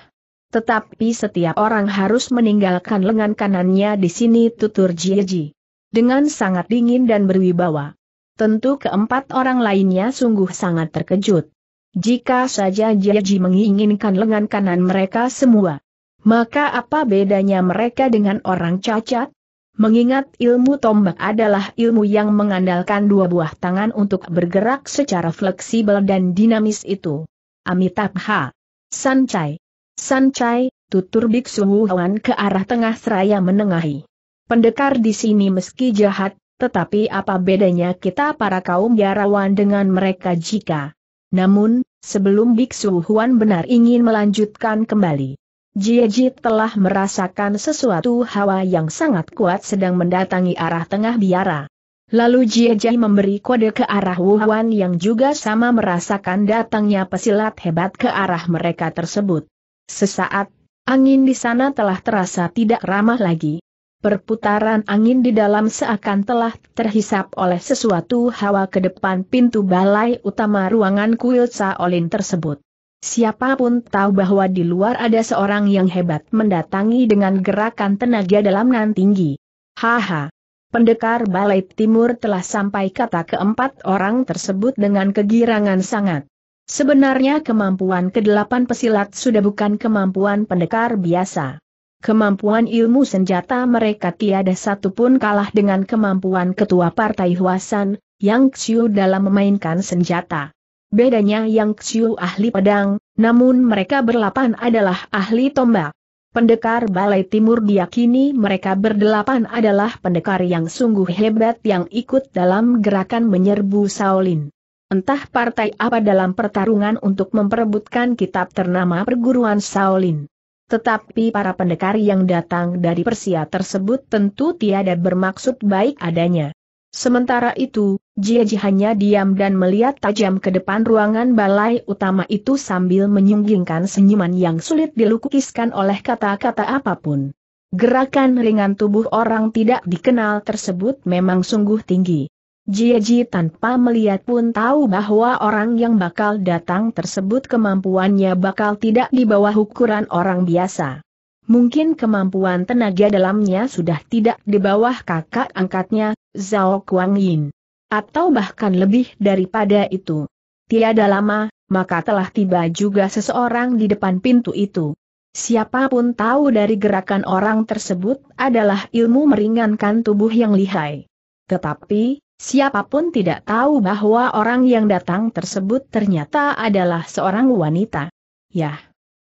Tetapi setiap orang harus meninggalkan lengan kanannya di sini tutur Jieji. Dengan sangat dingin dan berwibawa. Tentu keempat orang lainnya sungguh sangat terkejut. Jika saja Jiaji menginginkan lengan kanan mereka semua. Maka apa bedanya mereka dengan orang cacat? Mengingat ilmu tombak adalah ilmu yang mengandalkan dua buah tangan untuk bergerak secara fleksibel dan dinamis itu. Amitabha. Sancai. Sancai, tutur biksu Wuhan ke arah tengah seraya menengahi. Pendekar di sini meski jahat, tetapi apa bedanya kita para kaum biarawan dengan mereka jika namun, sebelum Biksu Huan benar ingin melanjutkan kembali, Jieji telah merasakan sesuatu hawa yang sangat kuat sedang mendatangi arah tengah biara. Lalu Jieji memberi kode ke arah Wuhan yang juga sama merasakan datangnya pesilat hebat ke arah mereka tersebut. Sesaat, angin di sana telah terasa tidak ramah lagi, Perputaran angin di dalam seakan telah terhisap oleh sesuatu hawa ke depan pintu balai utama ruangan kuil Saolin tersebut. Siapapun tahu bahwa di luar ada seorang yang hebat mendatangi dengan gerakan tenaga dalam nan tinggi. Haha. Pendekar Balai Timur telah sampai kata keempat orang tersebut dengan kegirangan sangat. Sebenarnya kemampuan kedelapan pesilat sudah bukan kemampuan pendekar biasa kemampuan ilmu senjata mereka tiada satu pun kalah dengan kemampuan ketua partai Huasan, Yang Xiu dalam memainkan senjata. Bedanya Yang Xiu ahli pedang, namun mereka berlapan adalah ahli tombak. Pendekar Balai Timur diyakini mereka berdelapan adalah pendekar yang sungguh hebat yang ikut dalam gerakan menyerbu Shaolin. Entah partai apa dalam pertarungan untuk memperebutkan kitab ternama perguruan Shaolin. Tetapi para pendekar yang datang dari Persia tersebut tentu tiada bermaksud baik adanya. Sementara itu, Jieji hanya diam dan melihat tajam ke depan ruangan balai utama itu sambil menyunggingkan senyuman yang sulit dilukiskan oleh kata-kata apapun. Gerakan ringan tubuh orang tidak dikenal tersebut memang sungguh tinggi. Jiaji tanpa melihat pun tahu bahwa orang yang bakal datang tersebut kemampuannya bakal tidak di bawah ukuran orang biasa. Mungkin kemampuan tenaga dalamnya sudah tidak di bawah kakak angkatnya, Zhao Kuang Yin. Atau bahkan lebih daripada itu. Tiada lama, maka telah tiba juga seseorang di depan pintu itu. Siapapun tahu dari gerakan orang tersebut adalah ilmu meringankan tubuh yang lihai. Tetapi, Siapapun tidak tahu bahwa orang yang datang tersebut ternyata adalah seorang wanita. Yah,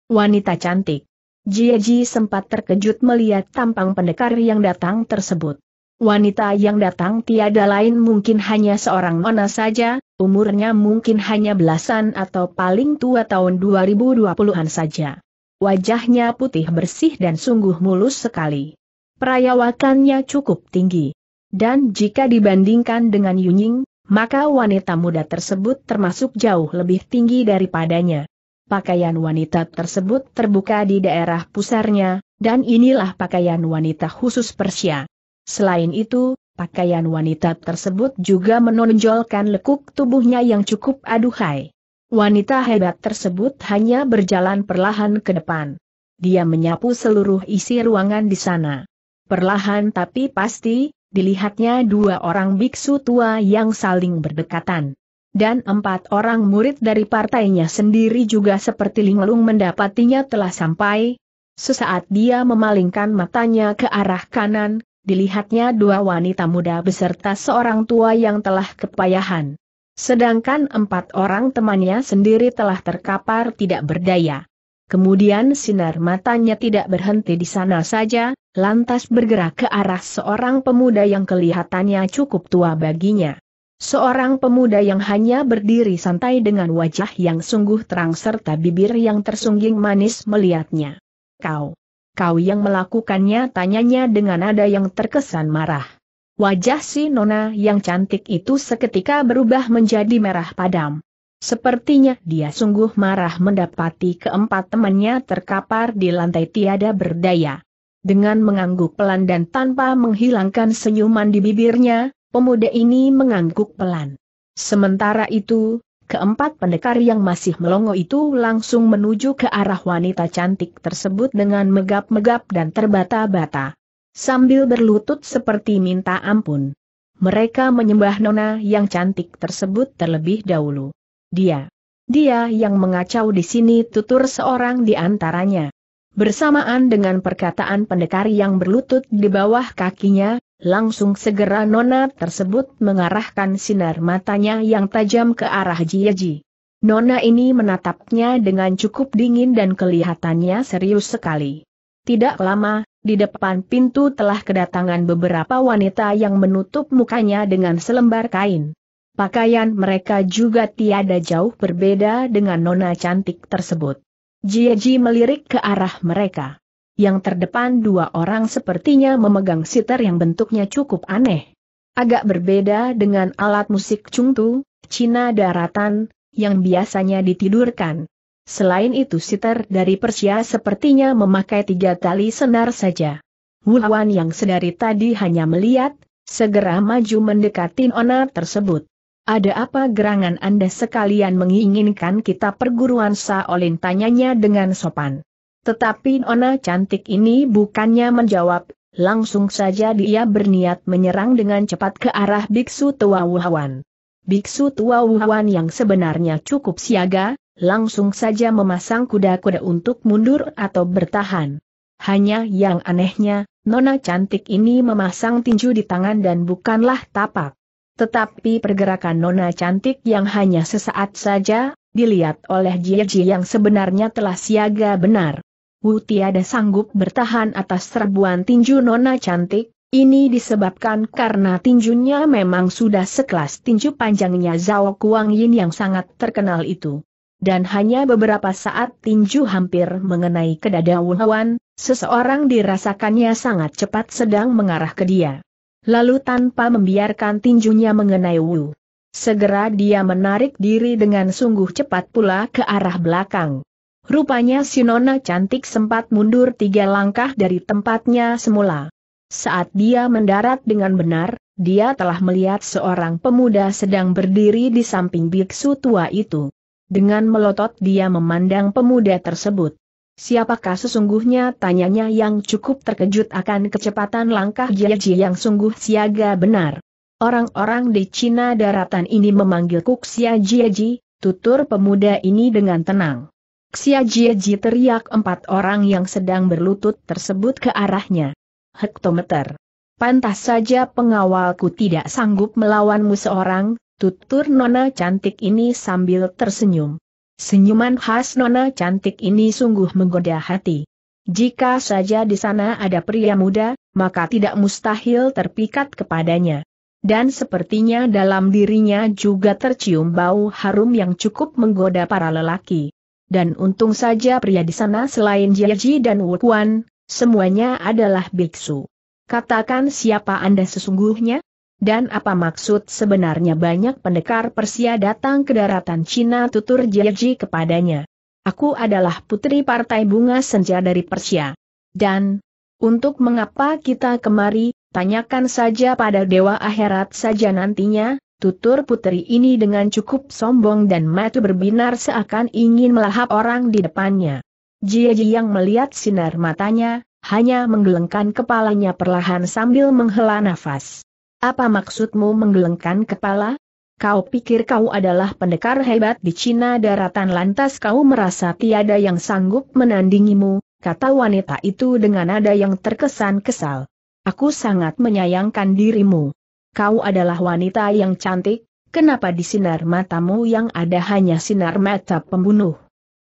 wanita cantik. Jiaji sempat terkejut melihat tampang pendekar yang datang tersebut. Wanita yang datang tiada lain mungkin hanya seorang nona saja, umurnya mungkin hanya belasan atau paling tua tahun 2020-an saja. Wajahnya putih bersih dan sungguh mulus sekali. Perayawakannya cukup tinggi. Dan jika dibandingkan dengan Yunying, maka wanita muda tersebut termasuk jauh lebih tinggi daripadanya. Pakaian wanita tersebut terbuka di daerah pusarnya, dan inilah pakaian wanita khusus Persia. Selain itu, pakaian wanita tersebut juga menonjolkan lekuk tubuhnya yang cukup aduhai. Wanita hebat tersebut hanya berjalan perlahan ke depan. Dia menyapu seluruh isi ruangan di sana. Perlahan tapi pasti, dilihatnya dua orang biksu tua yang saling berdekatan. Dan empat orang murid dari partainya sendiri juga seperti linglung mendapatinya telah sampai. Sesaat dia memalingkan matanya ke arah kanan, dilihatnya dua wanita muda beserta seorang tua yang telah kepayahan. Sedangkan empat orang temannya sendiri telah terkapar tidak berdaya. Kemudian sinar matanya tidak berhenti di sana saja, lantas bergerak ke arah seorang pemuda yang kelihatannya cukup tua baginya. Seorang pemuda yang hanya berdiri santai dengan wajah yang sungguh terang serta bibir yang tersungging manis melihatnya. Kau, kau yang melakukannya tanyanya dengan nada yang terkesan marah. Wajah si nona yang cantik itu seketika berubah menjadi merah padam. Sepertinya dia sungguh marah mendapati keempat temannya terkapar di lantai tiada berdaya. Dengan mengangguk pelan dan tanpa menghilangkan senyuman di bibirnya, pemuda ini mengangguk pelan. Sementara itu, keempat pendekar yang masih melongo itu langsung menuju ke arah wanita cantik tersebut dengan megap-megap dan terbata-bata. Sambil berlutut seperti minta ampun. Mereka menyembah nona yang cantik tersebut terlebih dahulu. Dia. Dia yang mengacau di sini tutur seorang di antaranya. Bersamaan dengan perkataan pendekar yang berlutut di bawah kakinya, langsung segera Nona tersebut mengarahkan sinar matanya yang tajam ke arah Jiaji. Nona ini menatapnya dengan cukup dingin dan kelihatannya serius sekali. Tidak lama, di depan pintu telah kedatangan beberapa wanita yang menutup mukanya dengan selembar kain. Pakaian mereka juga tiada jauh berbeda dengan nona cantik tersebut. Jieji melirik ke arah mereka. Yang terdepan dua orang sepertinya memegang sitar yang bentuknya cukup aneh. Agak berbeda dengan alat musik cungtu, Cina daratan, yang biasanya ditidurkan. Selain itu sitar dari Persia sepertinya memakai tiga tali senar saja. Wulawan yang sedari tadi hanya melihat, segera maju mendekati nona tersebut. Ada apa gerangan Anda sekalian menginginkan kita perguruan Saolin tanyanya dengan sopan. Tetapi Nona cantik ini bukannya menjawab, langsung saja dia berniat menyerang dengan cepat ke arah biksu tua Wuhawan. Biksu tua Wuhawan yang sebenarnya cukup siaga, langsung saja memasang kuda-kuda untuk mundur atau bertahan. Hanya yang anehnya, Nona cantik ini memasang tinju di tangan dan bukanlah tapak. Tetapi pergerakan nona cantik yang hanya sesaat saja, dilihat oleh Jieji yang sebenarnya telah siaga benar. Wu tiada sanggup bertahan atas serbuan tinju nona cantik, ini disebabkan karena tinjunya memang sudah sekelas tinju panjangnya Zhao Kuang Yin yang sangat terkenal itu. Dan hanya beberapa saat tinju hampir mengenai kedada Wu Huan, seseorang dirasakannya sangat cepat sedang mengarah ke dia. Lalu tanpa membiarkan tinjunya mengenai Wu. Segera dia menarik diri dengan sungguh cepat pula ke arah belakang. Rupanya Nona cantik sempat mundur tiga langkah dari tempatnya semula. Saat dia mendarat dengan benar, dia telah melihat seorang pemuda sedang berdiri di samping biksu tua itu. Dengan melotot dia memandang pemuda tersebut. Siapakah sesungguhnya tanyanya yang cukup terkejut akan kecepatan langkah Jiaji yang sungguh siaga benar. Orang-orang di Cina daratan ini memanggil Kuxia Jiaji, tutur pemuda ini dengan tenang. Xia Jiaji teriak empat orang yang sedang berlutut tersebut ke arahnya. Hektometer. Pantas saja pengawalku tidak sanggup melawanmu seorang, tutur nona cantik ini sambil tersenyum. Senyuman khas nona cantik ini sungguh menggoda hati. Jika saja di sana ada pria muda, maka tidak mustahil terpikat kepadanya. Dan sepertinya dalam dirinya juga tercium bau harum yang cukup menggoda para lelaki. Dan untung saja pria di sana selain Jiaji dan Wukuan, semuanya adalah biksu. Katakan siapa Anda sesungguhnya? Dan apa maksud sebenarnya banyak pendekar Persia datang ke daratan Cina tutur Jeji kepadanya. Aku adalah putri partai bunga senja dari Persia. Dan, untuk mengapa kita kemari, tanyakan saja pada Dewa Akhirat saja nantinya, tutur putri ini dengan cukup sombong dan mata berbinar seakan ingin melahap orang di depannya. Jeji yang melihat sinar matanya, hanya menggelengkan kepalanya perlahan sambil menghela nafas. Apa maksudmu menggelengkan kepala? Kau pikir kau adalah pendekar hebat di Cina daratan lantas kau merasa tiada yang sanggup menandingimu, kata wanita itu dengan nada yang terkesan kesal. Aku sangat menyayangkan dirimu. Kau adalah wanita yang cantik, kenapa di sinar matamu yang ada hanya sinar mata pembunuh?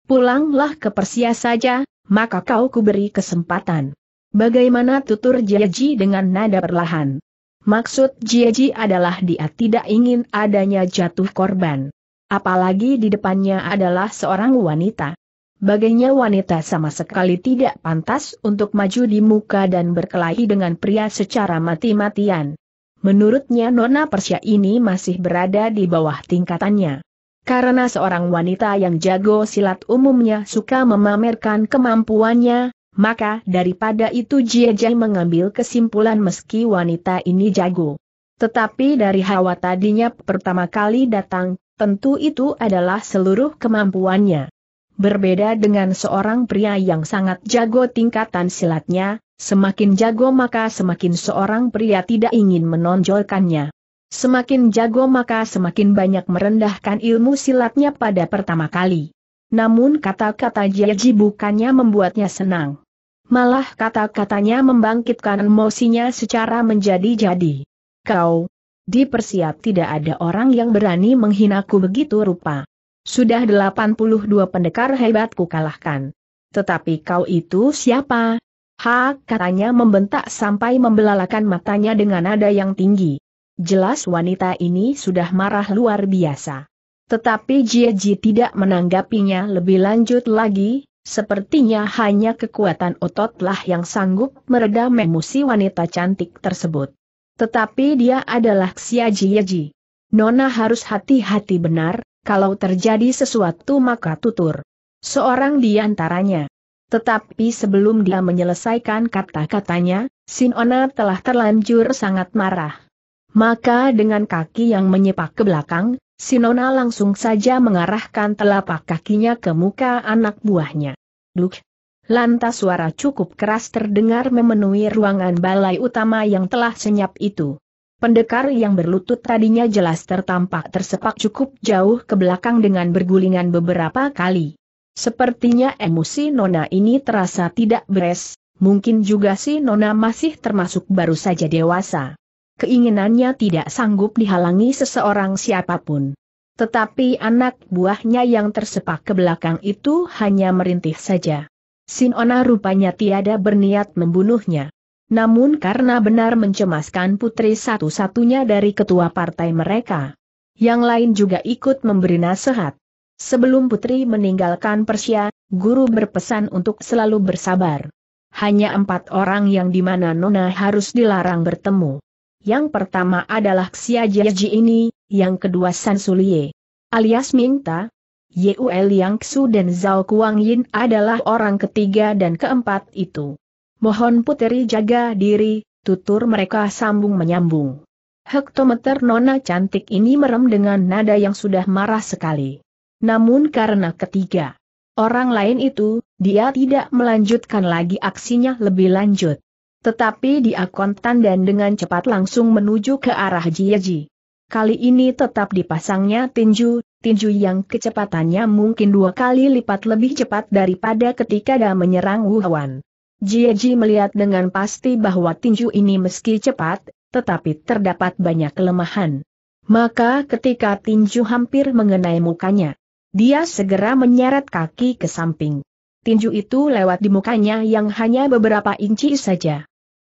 Pulanglah ke Persia saja, maka kau kuberi kesempatan. Bagaimana tutur Jiaji dengan nada perlahan. Maksud Jieji adalah dia tidak ingin adanya jatuh korban. Apalagi di depannya adalah seorang wanita. Baginya wanita sama sekali tidak pantas untuk maju di muka dan berkelahi dengan pria secara mati-matian. Menurutnya Nona Persia ini masih berada di bawah tingkatannya. Karena seorang wanita yang jago silat umumnya suka memamerkan kemampuannya, maka daripada itu Jie mengambil kesimpulan meski wanita ini jago. Tetapi dari hawa tadinya pertama kali datang, tentu itu adalah seluruh kemampuannya. Berbeda dengan seorang pria yang sangat jago tingkatan silatnya, semakin jago maka semakin seorang pria tidak ingin menonjolkannya. Semakin jago maka semakin banyak merendahkan ilmu silatnya pada pertama kali. Namun kata-kata Jaji bukannya membuatnya senang. Malah kata-katanya membangkitkan emosinya secara menjadi-jadi. Kau, di Persiap tidak ada orang yang berani menghinaku begitu rupa. Sudah 82 pendekar hebatku kalahkan. Tetapi kau itu siapa? Ha, katanya membentak sampai membelalakan matanya dengan nada yang tinggi. Jelas wanita ini sudah marah luar biasa. Tetapi Jieji tidak menanggapinya lebih lanjut lagi, Sepertinya hanya kekuatan ototlah yang sanggup meredam emosi wanita cantik tersebut. Tetapi dia adalah Xiaji Yeji. Nona harus hati-hati benar, kalau terjadi sesuatu maka tutur. Seorang di antaranya. Tetapi sebelum dia menyelesaikan kata-katanya, Sinona telah terlanjur sangat marah. Maka dengan kaki yang menyepak ke belakang, Sinona langsung saja mengarahkan telapak kakinya ke muka anak buahnya. Duk! Lantas suara cukup keras terdengar memenuhi ruangan balai utama yang telah senyap itu. Pendekar yang berlutut tadinya jelas tertampak tersepak cukup jauh ke belakang dengan bergulingan beberapa kali. Sepertinya emosi Nona ini terasa tidak beres, mungkin juga si Nona masih termasuk baru saja dewasa keinginannya tidak sanggup dihalangi seseorang siapapun. Tetapi anak buahnya yang tersepak ke belakang itu hanya merintih saja. Sinona rupanya tiada berniat membunuhnya. Namun karena benar mencemaskan putri satu-satunya dari ketua partai mereka. Yang lain juga ikut memberi nasihat. Sebelum putri meninggalkan Persia, guru berpesan untuk selalu bersabar hanya empat orang yang di mana Nona harus dilarang bertemu. Yang pertama adalah Xia Jieji ini, yang kedua San Sulie. Alias Mingta, Yeul Yang Xu dan Zhao Kuang Yin adalah orang ketiga dan keempat itu. Mohon puteri jaga diri, tutur mereka sambung menyambung. Hektometer nona cantik ini merem dengan nada yang sudah marah sekali. Namun karena ketiga orang lain itu, dia tidak melanjutkan lagi aksinya lebih lanjut. Tetapi dia kontan dan dengan cepat langsung menuju ke arah Jieji. Kali ini tetap dipasangnya tinju, tinju yang kecepatannya mungkin dua kali lipat lebih cepat daripada ketika dia menyerang Wuhan. Jieji melihat dengan pasti bahwa tinju ini meski cepat, tetapi terdapat banyak kelemahan. Maka ketika tinju hampir mengenai mukanya, dia segera menyeret kaki ke samping tinju itu lewat di mukanya yang hanya beberapa inci saja.